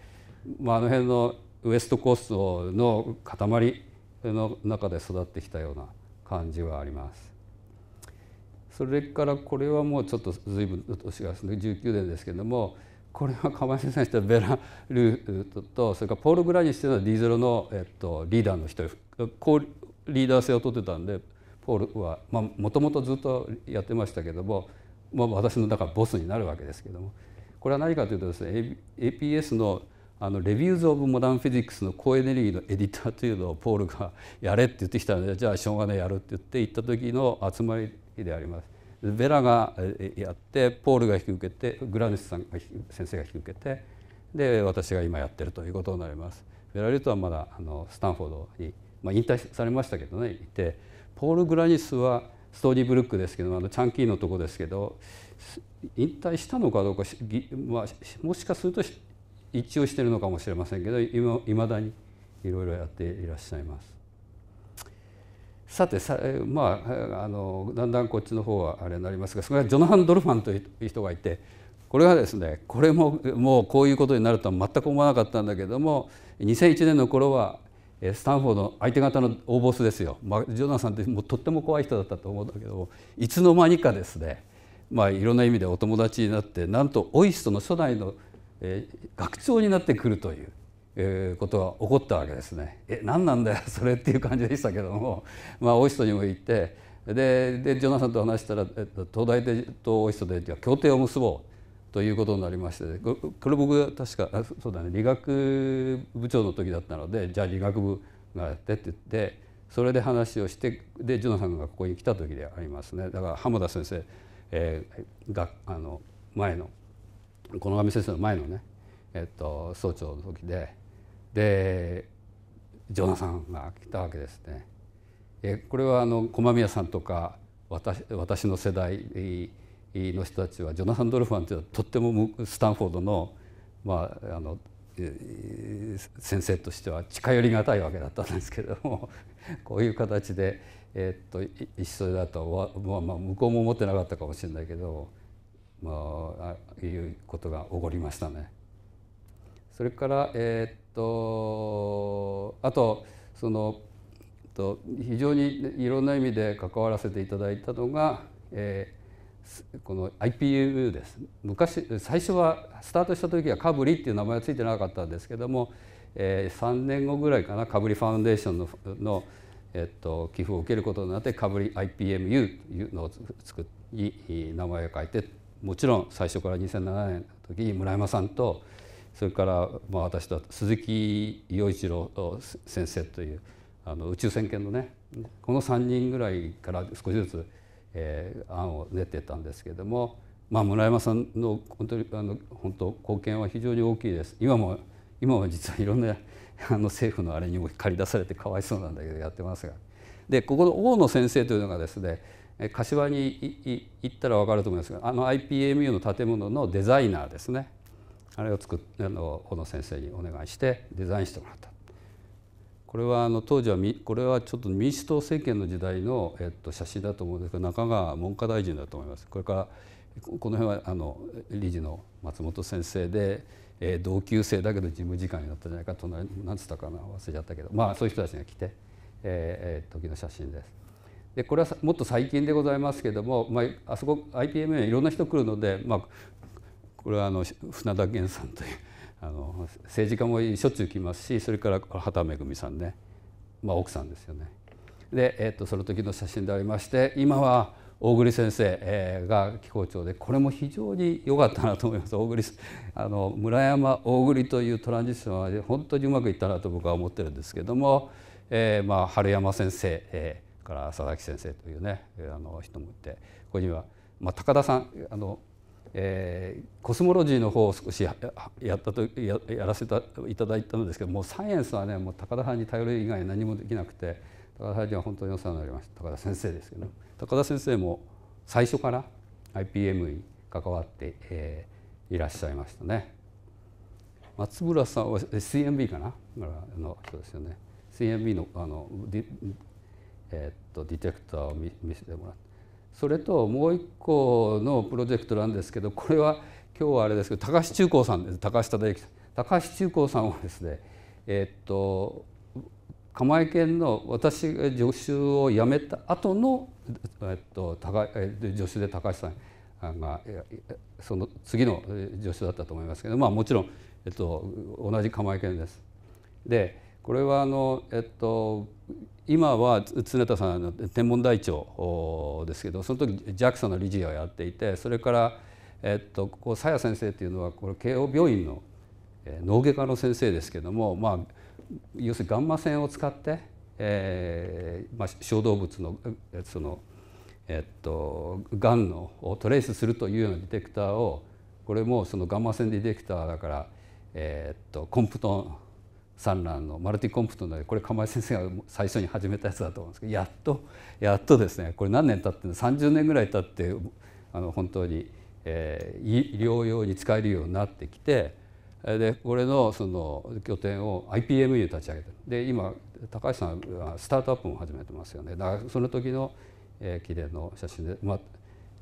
まあ、あの辺のウエストコーストの塊の中で育ってきたような感じはあります。それからこれはもうちょっと随分年が19年ですけれどもこれは釜石んしたベラルートとそれからポール・グラニスというのは D0 の、えっと、リーダーの一人リーダー性を取ってたんでポールはもともとずっとやってましたけども、まあ、私のだからボスになるわけですけどもこれは何かというとですね APS のあのレビューズ・オブ・モダン・フィジックスの高エネルギーのエディターというのをポールがやれって言ってきたのでじゃあしょうがないやるって言って行った時の集まりであります。ベラがやってポールが引き受けてグラネスさんが先生が引き受けてで私が今やってるということになります。ベラリュートはまだあのスタンフォードに、まあ、引退されましたけどねいてポール・グラニスはストーリーブルックですけどあのチャンキーのとこですけど引退したのかどうか、し、まあ、もしかすると一応してるのかもしれませんけどいまだにいろいろやっていらっしゃいます。さてさ、まあ、あのだんだんこっちの方はあれになりますがそれはジョナハン・ドルファンという人がいてこれはですねこれももうこういうことになるとは全く思わなかったんだけども2001年の頃はスタンフォードの相手方の大ボスですよ、まあ、ジョナサンってもうとっても怖い人だったと思うんだけどもいつの間にかですね、まあ、いろんな意味でお友達になってなんとオイストの初代の、え学長になってくるというえことが起こったわけですね。え何なんだよ それっていう感じでしたけども、まあ、オイストにも行ってででジョナサンと話したら、えっと、東大でとオイストで協定を結ぼうということになりましてこれ僕確かそうだね理学部長の時だったのでじゃあ理学部がやってって言ってそれで話をしてでジョナサンがここに来た時でありますねだから浜田先生、えー、があの前のこの上先生の前のねえっと、総長の時ででジョナサンが来たわけですね。えこれはあの駒宮さんとか私私の世代の人たちはジョナサン・ドルファンというのはとってもスタンフォードの,、まあ、あの先生としては近寄りがたいわけだったんですけれども こういう形で、えー、っと一緒だとまあ、まあ向こうも思ってなかったかもしれないけど、まあ、あいうことが起こりましたね。それから、えー、っとあとそのと非常にいろんな意味で関わらせていただいたのが、えー、この IPU です昔最初はスタートした時はカブリっていう名前はついてなかったんですけども、えー、3年後ぐらいかなカブリファウンデーションのの、えっと、寄付を受けることになってカブリ IPMU というのを作り名前を変えてもちろん最初から2007年の時に村山さんとそれから、まあ、私と鈴木陽一郎先生というあの宇宙船犬のねこの3人ぐらいから少しずつ、えー、案を練ってたんですけれども、まあ、村山さんの本当にあの本当貢献は非常に大きいです。今も今は実はいろんなあの政府のあれにも駆り出されてかわいそうなんだけどやってますが。でここの大野先生というのがですね柏に行ったら分かると思いますがあの IPMU の建物のデザイナーですねあれを作っあの小野先生にお願いしてデザインしてもらったこれはあの当時はこれはちょっと民主党政権の時代の、えっと、写真だと思うんですけど中川文科大臣だと思いますこれからこの辺はあの理事の松本先生で、えー、同級生だけど事務次官になったんじゃないか隣何つったかな忘れちゃったけどまあそういう人たちが来て、えー、時の写真です。でこれはもっと最近でございますけども、まあ、あそこ IPM a いろんな人来るので、まあ、これはあの船田源さんという あの政治家もしょっちゅう来ますしそれから畑恵さんね、まあ、奥さんですよね。で、えー、とその時の写真でありまして今は大栗先生が機構長でこれも非常に良かったなと思います大栗あの村山大栗というトランジションは本当にうまくいったなと僕は思ってるんですけども、えー、まあ春山先生、えー、から佐々木先生というねあの人もいてここには、まあ、高田さんあのえー、コスモロジーの方を少しやったとややらせていただいたんですけどもうサイエンスはねもう高田さんに頼る以外何もできなくて高田さんには本当にお世話になりました高田先生ですけど、高田先生も最初から IPM に関わって、えー、いらっしゃいましたね。松村さんは CMB かなあの人ですよね CMB のあのディ,、えー、っとディテクターを見見せてもらって。それともう一個のプロジェクトなんですけどこれは今日はあれですけど高橋中高さんです高橋忠之さん高橋中高さんはですねえー、っと釜井犬の私が助手を辞めた後の、えっと、高助手で高橋さんがその次の助手だったと思いますけど、まあ、もちろん、えっと、同じ釜井犬です。でこれはあの、えっと、今は常田さんの天文台長ですけどその時 JAXA の理事をやっていてそれから、えっと、ここ鞘先生っていうのはこれ慶応病院の脳外科の先生ですけども、まあ、要するにガンマ線を使って、えーまあ、小動物のその、えっと、がんのをトレースするというようなディテクターをこれもそのガンマ線ディテクターだから、えっとコンプトン産卵のマルティコンプトのこれ釜井先生が最初に始めたやつだと思うんですけどやっとやっとですねこれ何年経って30年ぐらい経ってあの本当に、えー、医療用に使えるようになってきてでこれのその拠点を IPMU 立ち上げてで今高橋さんはスタートアップも始めてますよねだからその時の、えー、記念の写真で、ま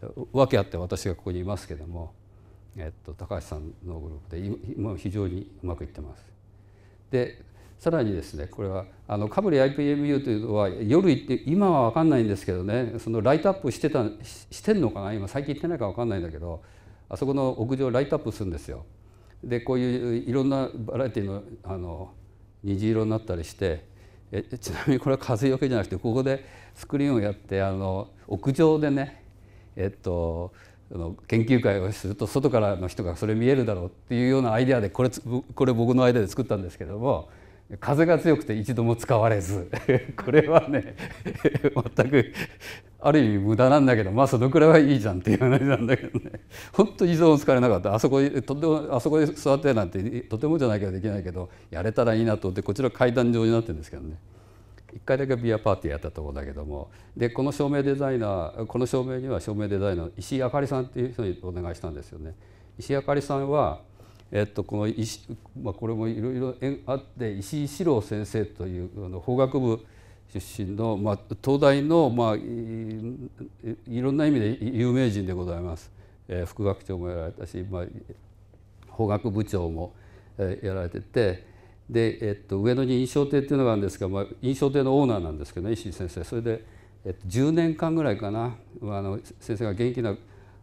あ、訳あって私がここにいますけども、えっと、高橋さんのグループで今非常にうまくいってます。でさらにですねこれはあのカブリ IPMU というのは夜行って今は分かんないんですけどねそのライトアップしてたしてんのかな今最近行ってないか分かんないんだけどあそこの屋上ライトアップするんですよ。でこういういろんなバラエティのあの虹色になったりしてえちなみにこれは風よけじゃなくてここでスクリーンをやってあの屋上でねえっと研究会をすると外からの人がそれ見えるだろうっていうようなアイデアでこれ これ僕のアイデアで作ったんですけども風が強くて一度も使われず これはね 全くある意味無駄なんだけどまあそのくらいはいいじゃんっていう話なんだけどね本当一度も使われなかったあそことてもあそこで座ってなんてとてもじゃなきゃできないけどやれたらいいなと思ってこちら階段状になってるんですけどね。1回だけビアパーティーやったとこだけどもでこの照明デザイナーこの照明には照明デザイナー石井あかりさんっていう人にお願いしたんですよね。石井あかりさんはえっと、この石、まあ、これもいろいろあって石井四郎先生というあの法学部出身の、まあ、東大の、まあ、いろんな意味で有名人でございます、えー、副学長もやられたし、まあ、法学部長も、えやられててで、えっと、上野に印象亭っていうのがあるんですが、まあ、印象亭のオーナーなんですけどね石井先生それで、えっと、10年間ぐらいかな、まあ、あの先生が元気な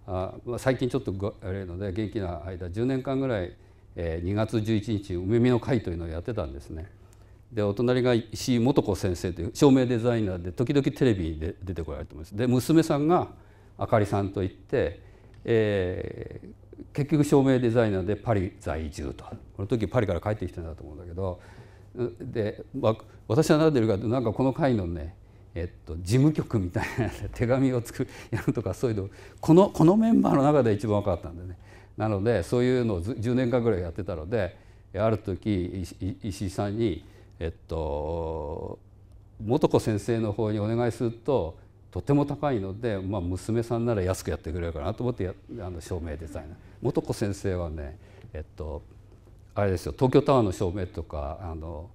あ、まあ、最近ちょっとあれので元気な間10年間ぐらい、えー、2月11日梅見の会というのをやってたんですね。でお隣が石井素子先生という照明デザイナーで時々テレビで出てこられてますで娘さんがあかりさんといって、えー、結局照明デザイナーでパリ在住とこの時パリから帰ってきたんだと思うんだけどで、まあ、私は何でるかというとなんかこの会のねえっと、事務局みたいな手紙を作やるとかそういうのこのこのメンバーの中で一番分かったんでねなのでそういうのを10年間ぐらいやってたのである時石井さんに、えっと、素子先生の方にお願いするととても高いので、まあ、娘さんなら安くやってくれるかなと思ってあの照明デザイナー元子先生はねえっとあれですよ東京タワーの照明とかあの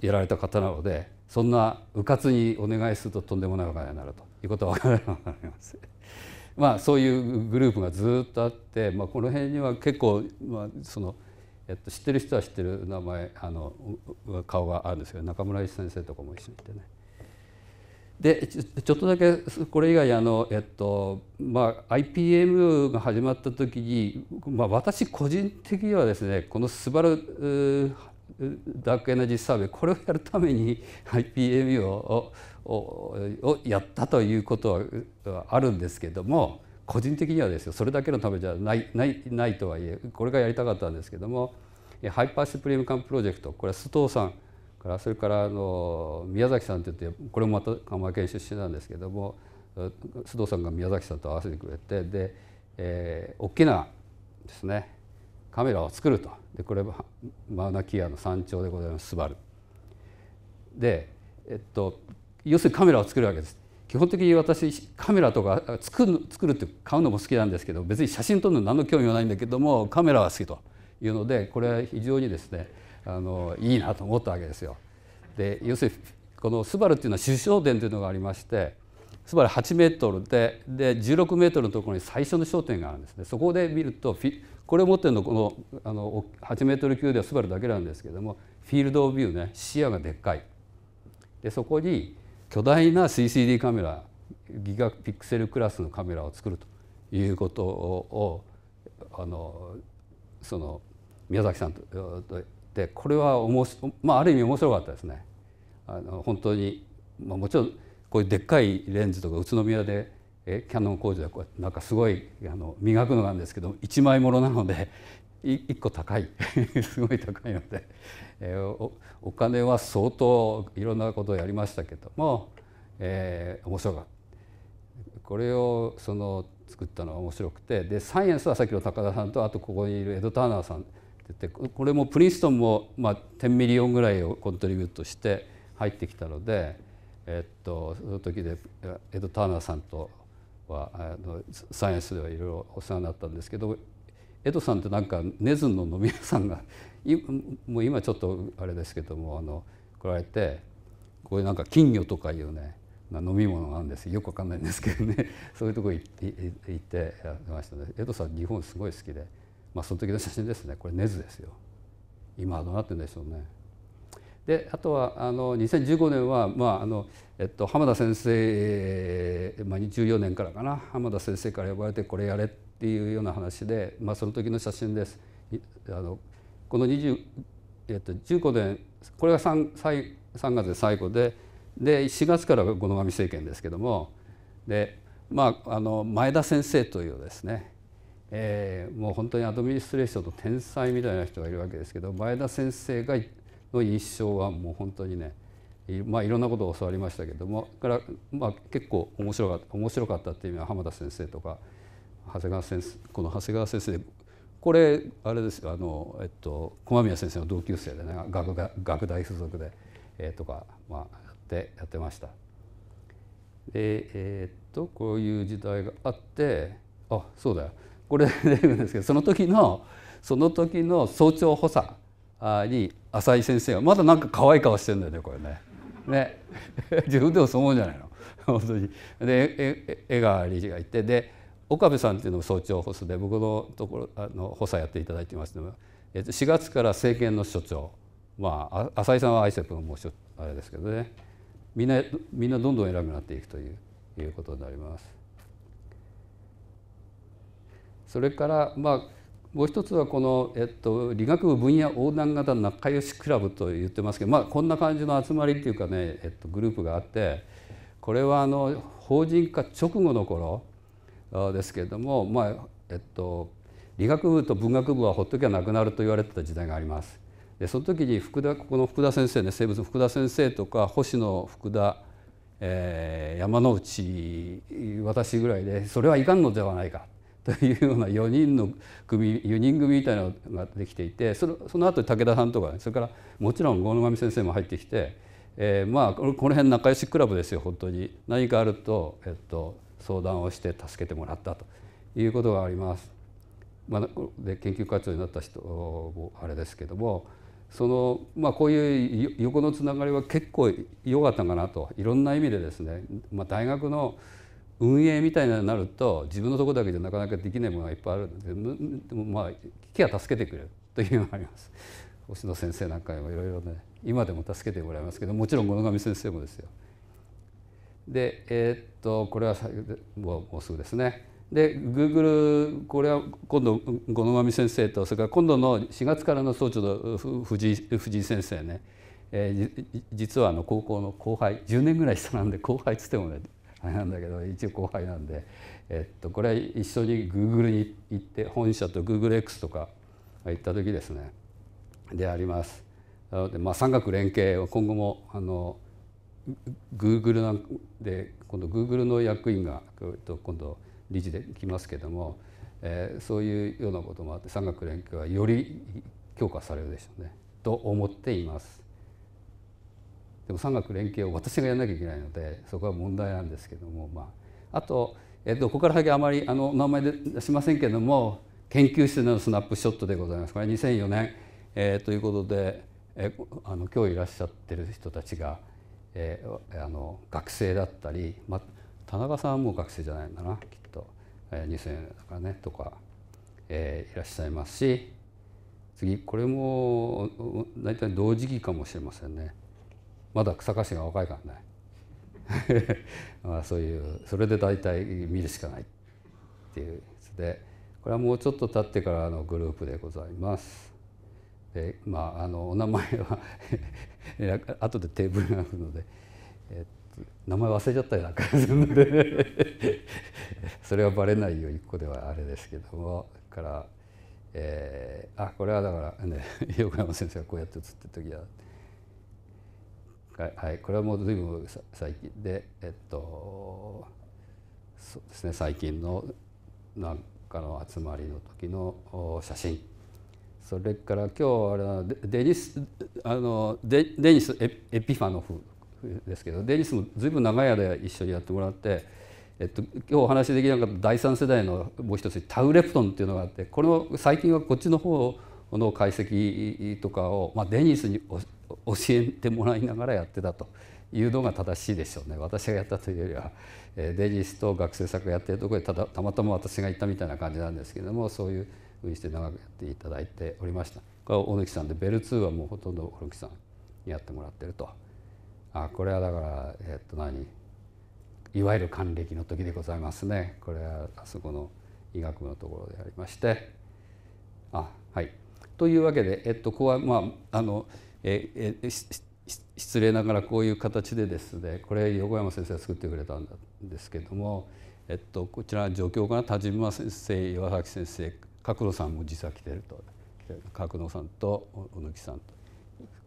やられた方なのでそんなうかつにお願いするととんでもないお金になるということは分からないます。まあ、そういうグループがずっとあって、まあ、この辺には結構、まあ、その、えっと、知ってる人は知ってる名前あの顔があるんですけど中村一先生とかも一緒にいてね。でちょっとだけこれ以外あの、えっとまあ、IPM が始まった時に、まあ、私個人的にはですねこのスバルダークエナジーサーベイこれをやるために IPM をををやったということはあるんですけども個人的にはですよそれだけのためじゃないないないとはいえこれがやりたかったんですけどもハイパースプリームカンプロジェクトこれは須藤さんからそれからあの宮崎さんって言ってこれもまた蒲川県出身なんですけども須藤さんが宮崎さんと合わせてくれてで、えー、大きなですねカメラを作るとでこれはマウナキアの山頂でございますスバルで、えっと、要するにカメラを作るわけです基本的に私カメラとか作る作るって買うのも好きなんですけど別に写真撮るの何の興味もないんだけどもカメラは好きというのでこれは非常にですねあのいいなと思ったわけですよ。で要するにこの「スバルっていうのは首相殿というのがありましてスバル8メートルでで16メートルのところに最初の焦点があるんですねそこで見るとこれを持ってるのこのあの8メートル級ではスバルだけなんですけどもフィールドオブビューね視野がでっかいでそこに巨大な CCD カメラギガピクセルクラスのカメラを作るということをあのその宮崎さんとでこれはおもし、まあ、ある意味面白かったですね。あの本当に、まあ、もちろんこういうでっかいレンズとか宇都宮でえキャノン工場でこうなんかすごいあの磨くのなんですけど一枚ものなので1個高い すごい高いので、えー、おお金は相当いろんなことをやりましたけども、えー、面白かったこれをその作ったのは面白くてでサイエンスはさっきの高田さんとあとここにいるエド・ターナーさんってこれもプリンストンもまあ10ミリオンぐらいをコントリビュートして入ってきたので、えっと、その時でエド・ターナーさんとはあのサイエンスではいろいろお世話になったんですけどエドさんってなんかネズンの飲み屋さんがもう今ちょっとあれですけどもあの来られてこういうなんか金魚とかいうね飲み物があるんですよくわかんないんですけどねそういうとこ行って行ってましたねエドさん日本すごい好きで。まあ、その時の写真ですねこれ根津ですよ今はどうなってんでしょうね。であとはあの2015年は、まああのえっと、浜田先生、まあ、14年からかな浜田先生から呼ばれてこれやれっていうような話で、まあ、その時の写真です。あのこの20、えっと、15年これが 3, 3月で最後でで4月からこの上政権ですけどもで、まあ、あの前田先生というですねえー、もう本当にアドミニストレーションの天才みたいな人がいるわけですけど前田先生がの印象はもう本当にねまあ、いろんなことを教わりましたけどもから、まあ、結構面白かった面白かったっていう意味は浜田先生とか長谷川先生この長谷川先生これあれですよあの、えっと、駒宮先生の同級生でね学学大附属で、えー、とか、まあ、やってやってました。でえー、っとこういう時代があってあそうだよこれんですけどその時のその時の早朝補佐に浅井先生がまだなんか可愛い顔してんだよねこれね。ね 自分でもそう思うんじゃないの本当に。で江川理事がいてで岡部さんっていうのも早朝補佐で僕のところあの補佐やっていただいてますけど4月から政権の所長まあ浅井さんはアイセプのもうあれですけどねみんなみんなどんどん偉くなっていくといういうことになります。それからまあもう一つはこの、えっと、理学部分野横断型仲良しクラブと言ってますけど、まあ、こんな感じの集まりっていうかね、えっと、グループがあってこれはあの法人化直後の頃ですけれども、まあえっと、理学部と文学部はほっときゃなくなると言われてた時代があります。でその時に福田ここの福田先生ね生物の福田先生とか星野福田、えー、山之内私ぐらいでそれはいかんのではないかというような4人の組4人組みたいなのができていてそのその後武田さんとか、ね、それからもちろん郷上先生も入ってきて、えー、まあこの辺仲良しクラブですよ本当に何かあると、えっと、相談をして助けてもらったということがあります。まあ、で研究課長になった人もあれですけどもその、まあ、こういう横のつながりは結構良かったかなといろんな意味でですね、まあ、大学の運営みたいになると自分のとこだけじゃなかなかできないものがいっぱいあるのでまあ危機は助けてくれるというのがあります。星野先生なんかもいろいろね今でも助けてもらいますけどもちろん五物上先生もですよ。でえー、っとこれはもうすぐですね。で Google これは今度五ノ上先生とそれから今度の4月からの総長の藤井藤井先生ね、えー、実はあの高校の後輩10年ぐらい下なんで後輩っつってもね輩なんだけど一応後輩なんで、えっと、これ一緒にグーグルに行って本社とグーグル X とか行った時ですねであります。なので、まあ、産学連携を今後もあのグーグルなで今度グーグルの役員が今度理事で来ますけども、えー、そういうようなこともあって産学連携はより強化されるでしょうねと思っています。でも産学連携を私がやらなきゃいけないのでそこは問題なんですけども、まあ、あと、えっと、ここから先あまりあの名前でしませんけども研究室のスナップショットでございますこれ2004年、えー、ということで、えあの今日いらっしゃってる人たちが、えー、あの学生だったり、まあ、田中さんはもう学生じゃないんだなきっと、えー、2004年だからねとか、えー、いらっしゃいますし次これも大体同時期かもしれませんね。まだ草加市が若いからね まあそういうそれで大体見るしかないっていうやつでこれはもうちょっと経ってからのグループでございます。でまああのお名前は 後でテーブルがあるので、えっと、名前忘れちゃったりなんかするので それはバレないよ一個ではあれですけどもから、えー、あこれはだからね横山先生がこうやって写ってる時は。はい、これはもう随分最近でえっとそうですね最近のなんかの集まりの時の写真それから今日はデニスあのデデニスエエピファノフですけどデニスも随分長い間一緒にやってもらって、えっと、今日お話しできなかった第3世代のもう一つタウレプトンっていうのがあってこれ最近はこっちの方の解析とかを、まあ、デニスに教えてもらいながらやってたというのが正しいでしょうね私がやったというよりは、えデイスと学生作がやってるところでただたまたま私が行ったみたいな感じなんですけれどもそういうふうにして長くやっていただいておりましたこれは小貫さんでベル2はもうほとんど小貫さんにやってもらってるとあこれはだから、えっと何いわゆる還暦の時でございますねこれはあそこの医学部のところでありましてあはいというわけで、えっと、ここはまああのええ失礼ながらこういう形でですねこれ横山先生が作ってくれたんですけども、えっと、こちら状況から田島先生岩崎先生角野さんも実は来てると角野さんと小貫さんと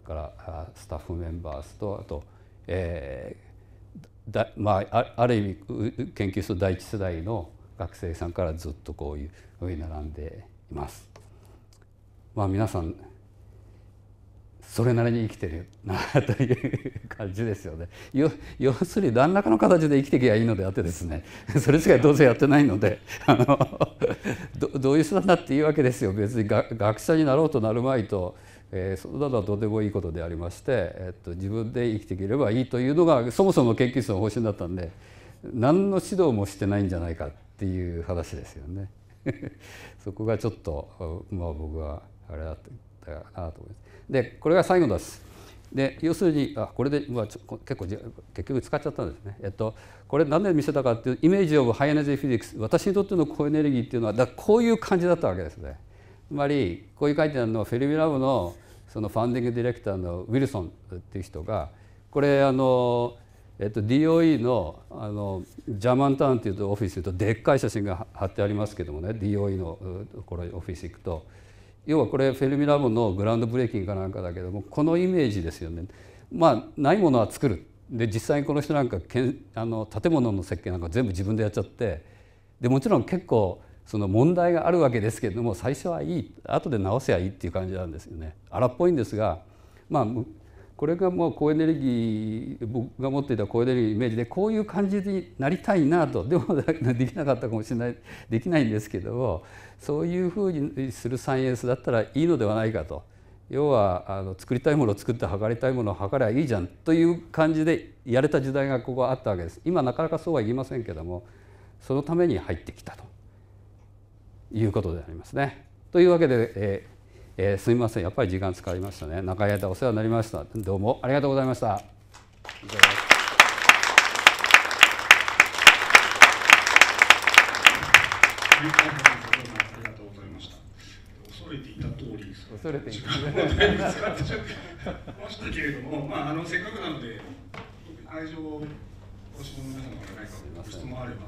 からスタッフメンバーズとあと、えー、だまあ、ある意味研究室第一世代の学生さんからずっとこういうふうに並んでいます。まあ、皆さんそれなりに生きてるなという感じですよね要するに何らかの形で生きていけばいいのであってですね それしかどうせやってないので あの どういうなんだっていうわけですよ別に学者になろうとなるまいと、えー、そんなのはどうでもいいことでありまして、えっと、自分で生きていければいいというのがそもそも研究室の方針だったんで何の指導もしてないんじゃないかっていう話ですよね。そこがちょっとまあ僕はあれだったかなと思います。でこれが最後です。で要するにあこれで、まあ、結構結局使っちゃったんですね、えっと、これ何で見せたかっていうイメージ・オブ・ハイエネルギー・フィジックス私にとっての高エネルギーっていうのはだこういう感じだったわけですねつまりこういう書いてあるのはフェルミラブのそのファンディングディレクターのウィルソンっていう人がこれあの、えっと、DOE のあのジャーマンタウンっていうとオフィスとでっかい写真が貼ってありますけどもね DOE のこれオフィス行くと。要はこれフェルミラボのグラウンドブレーキングかなんかだけどもこのイメージですよね。まあ、ないものは作るで実際にこの人なんかけんあの建物の設計なんか全部自分でやっちゃってでもちろん結構その問題があるわけですけれども最初はいい後で直せばいいっていう感じなんですよね。荒っぽいんですが、まあ、これがもう高エネルギー僕が持っていた高エネルギーのイメージでこういう感じになりたいなとでもできなかったかもしれないできないんですけどもそういうふうにするサイエンスだったらいいのではないかと要はあの作りたいものを作って測りたいものを測りゃいいじゃんという感じでやれた時代がここはあったわけです今なかなかそうは言いませんけどもそのために入ってきたということでありますね。というわけで、えーえー、すみませんやっぱり時間使いましたね長い間お世話になりましたどうもありがとうございました恐れていた通り恐れていただい使ってましたけれども、まあ、あのせっかくなので愛情をご質問皆様から何か質問あれば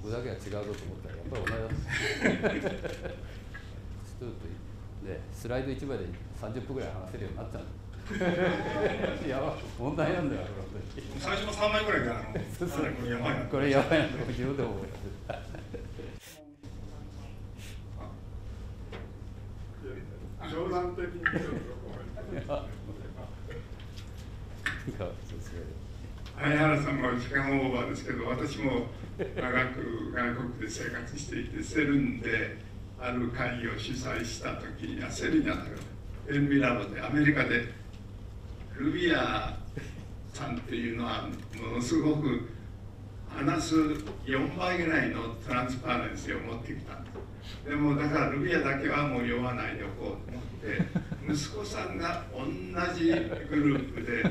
僕だけは違うぞと思ったらやっぱり同じだ でスライド1枚で30分ぐらい話せるようになったんでや問題なんだよ最初の3枚ぐらいであのこれやばいなこれやばいな自分で思います冗談的に相原さんも時間オーバーですけど私も長く外国で生活していててるんである会議を主催した時にはセリナだエンビラボでアメリカでルビアさんっていうのはものすごく話す4倍ぐらいのトランスパーレンシーを持ってきたんですでもだからルビアだけはもう酔わないでおこうと思って息子さんが同じグループで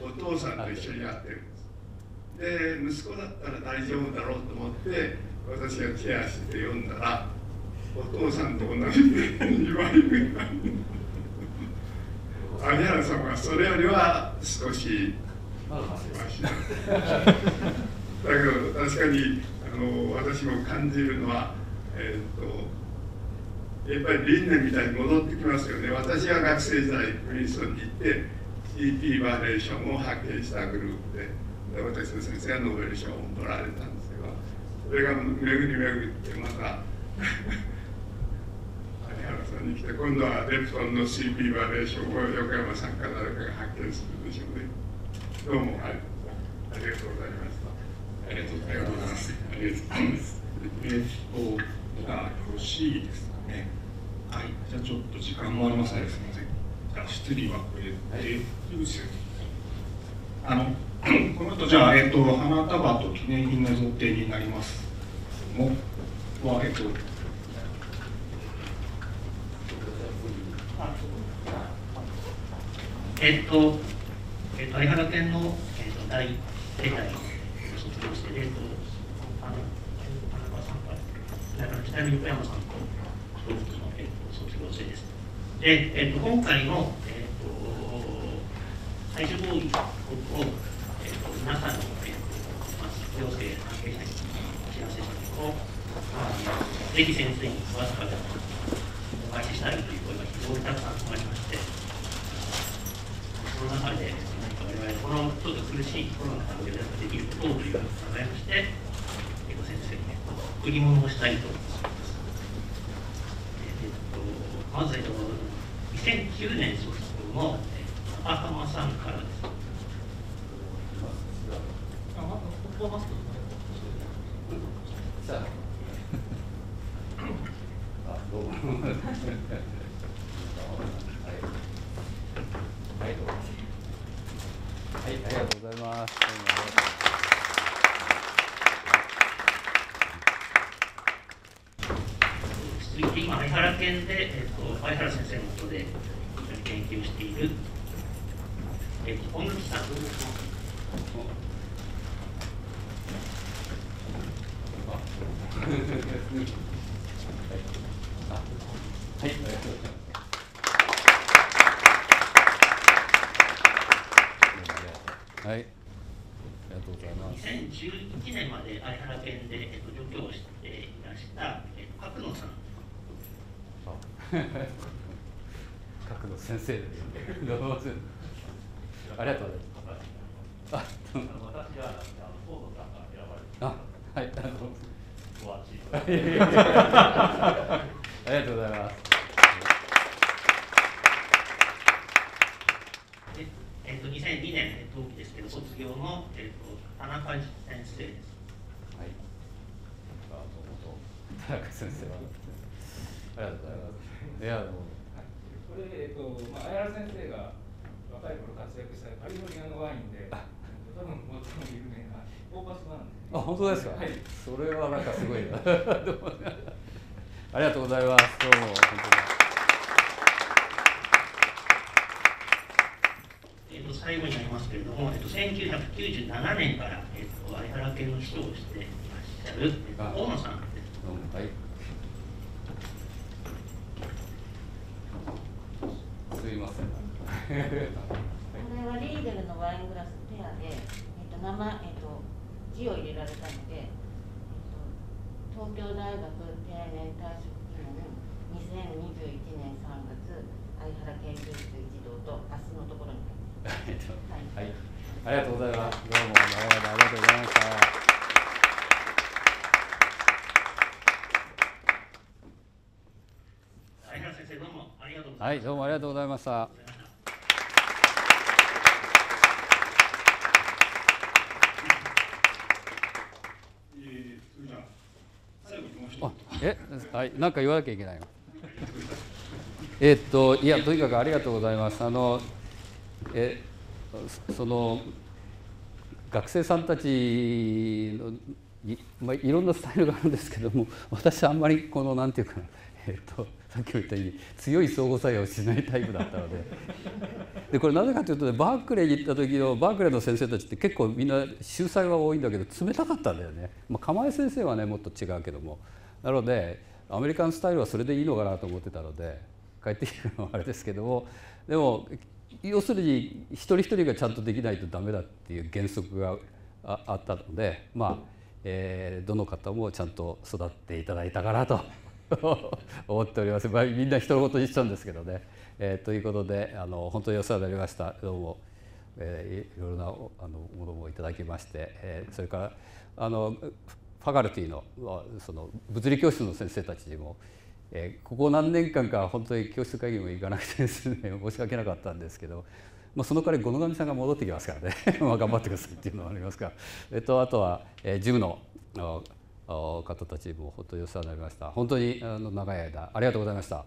お父さんと一緒にやってるんですで息子だったら大丈夫だろうと思って私がケアして読んだらお父さんと同じで言われるように有原さんはそれよりは少しだけど確かにあの私も感じるのはえっ、とやっぱり輪廻みたいに戻ってきますよね私は学生時代プリンストンに行って CP バレーションを発見したグループでで私の先生がノーベル賞を取られたんですけどそれが巡り巡ってまたさんに来て今度はレプソンの CP バリエーションを横山さんか誰かが発見するでしょうねどうもありありがとうございましたありがとうございますありがとうございますえっとじゃあよろしいですかねはいじゃあちょっと時間もありますのすみませんじゃあ質疑はこれで、あのこの後じゃあ、えっと、花束と記念品の贈呈になりますもは、えっとえっと、えっと、有原県の、えっと、第世代卒業して、えっと、あの、田中さんから、だから北見横山さんと、同期の、えっと、卒業生です。で、えっと、今回の、えっと、最終合意を、えっと、皆さんの、えっと、まあ、卒業生関係者にお知らせしたところ、あ、ぜひ先生に詳しくお返ししたいというこいたのがりまして、その中で、我々このちょっと苦しいコロナの環境でできることをというふうに考えまして、英先生に、贈り物をしたいと思います。えー、っとまず、えっと、2009年卒業の赤浜さんからです。あ、どうも。いといます。はい、ありがとうございます。続いて今、相原県で、えっと、相原先生のことで研究している、えっと、作の。角度先生ありがとうございます。あ、あはい、あの。ありがとうございます。えっと、2002年冬季ですけど、卒業の、えっと、田中先生です。はい。田中先生。は。ありがとうございます。エアの、はい、これ、えっとまあ、綾原先生が若い頃活躍したカリフォルニアのワインで、多分最も有名なオーパスワンで、ね、あ、本当ですか、はい、それはなんかすごいな。ありがとうございます。どうも本当に。えっと最後になりますけれども、えっと1997年からえっと相原系の人をしていらっしゃる大野さんです。はい。これはリーデルのワイングラスペアで、えっと、名前、えっと、字を入れられたので、えっと、東京大学定年退職記念2021年3月相原研究室一同と明日のところに書いはい、ありがとうございます。どうも、ありがとうございました。はい、どうもありがとうございました。はい何か言わなきゃいけないのえっといやとにかくありがとうございますあのえその学生さんたちのい,、まあ、いろんなスタイルがあるんですけども私あんまりこのなんていうかな、えっとさっきも言ったように強い相互作用をしないタイプだったのででこれなぜかというとねバークレーに行った時のバークレーの先生たちって結構みんな秀才は多いんだけど冷たかったんだよね、まあ、釜江先生はねもっと違うけどもなのでアメリカンスタイルはそれでいいのかなと思ってたので帰ってきてのはあれですけどもでも要するに一人一人がちゃんとできないとダメだっていう原則があったのでまあ、えー、どの方もちゃんと育っていただいたかなと 思っております、まあ、みんな人のこと言ってたんですけどね。えー、ということであの本当にお世話になりましたどうも、えー、いろいろなあのものもいただきまして、えー、それからあのファカルティのその物理教室の先生たちにも、えー、ここ何年間か本当に教室会議も行かなくてですね申し訳なかったんですけど、まあ、その代わり五の神さんが戻ってきますからね まあ頑張ってくださいっていうのもありますが、えっと、あとは、えー、ジムの方たちも本当にお世話になりました本当にあの長い間ありがとうございました。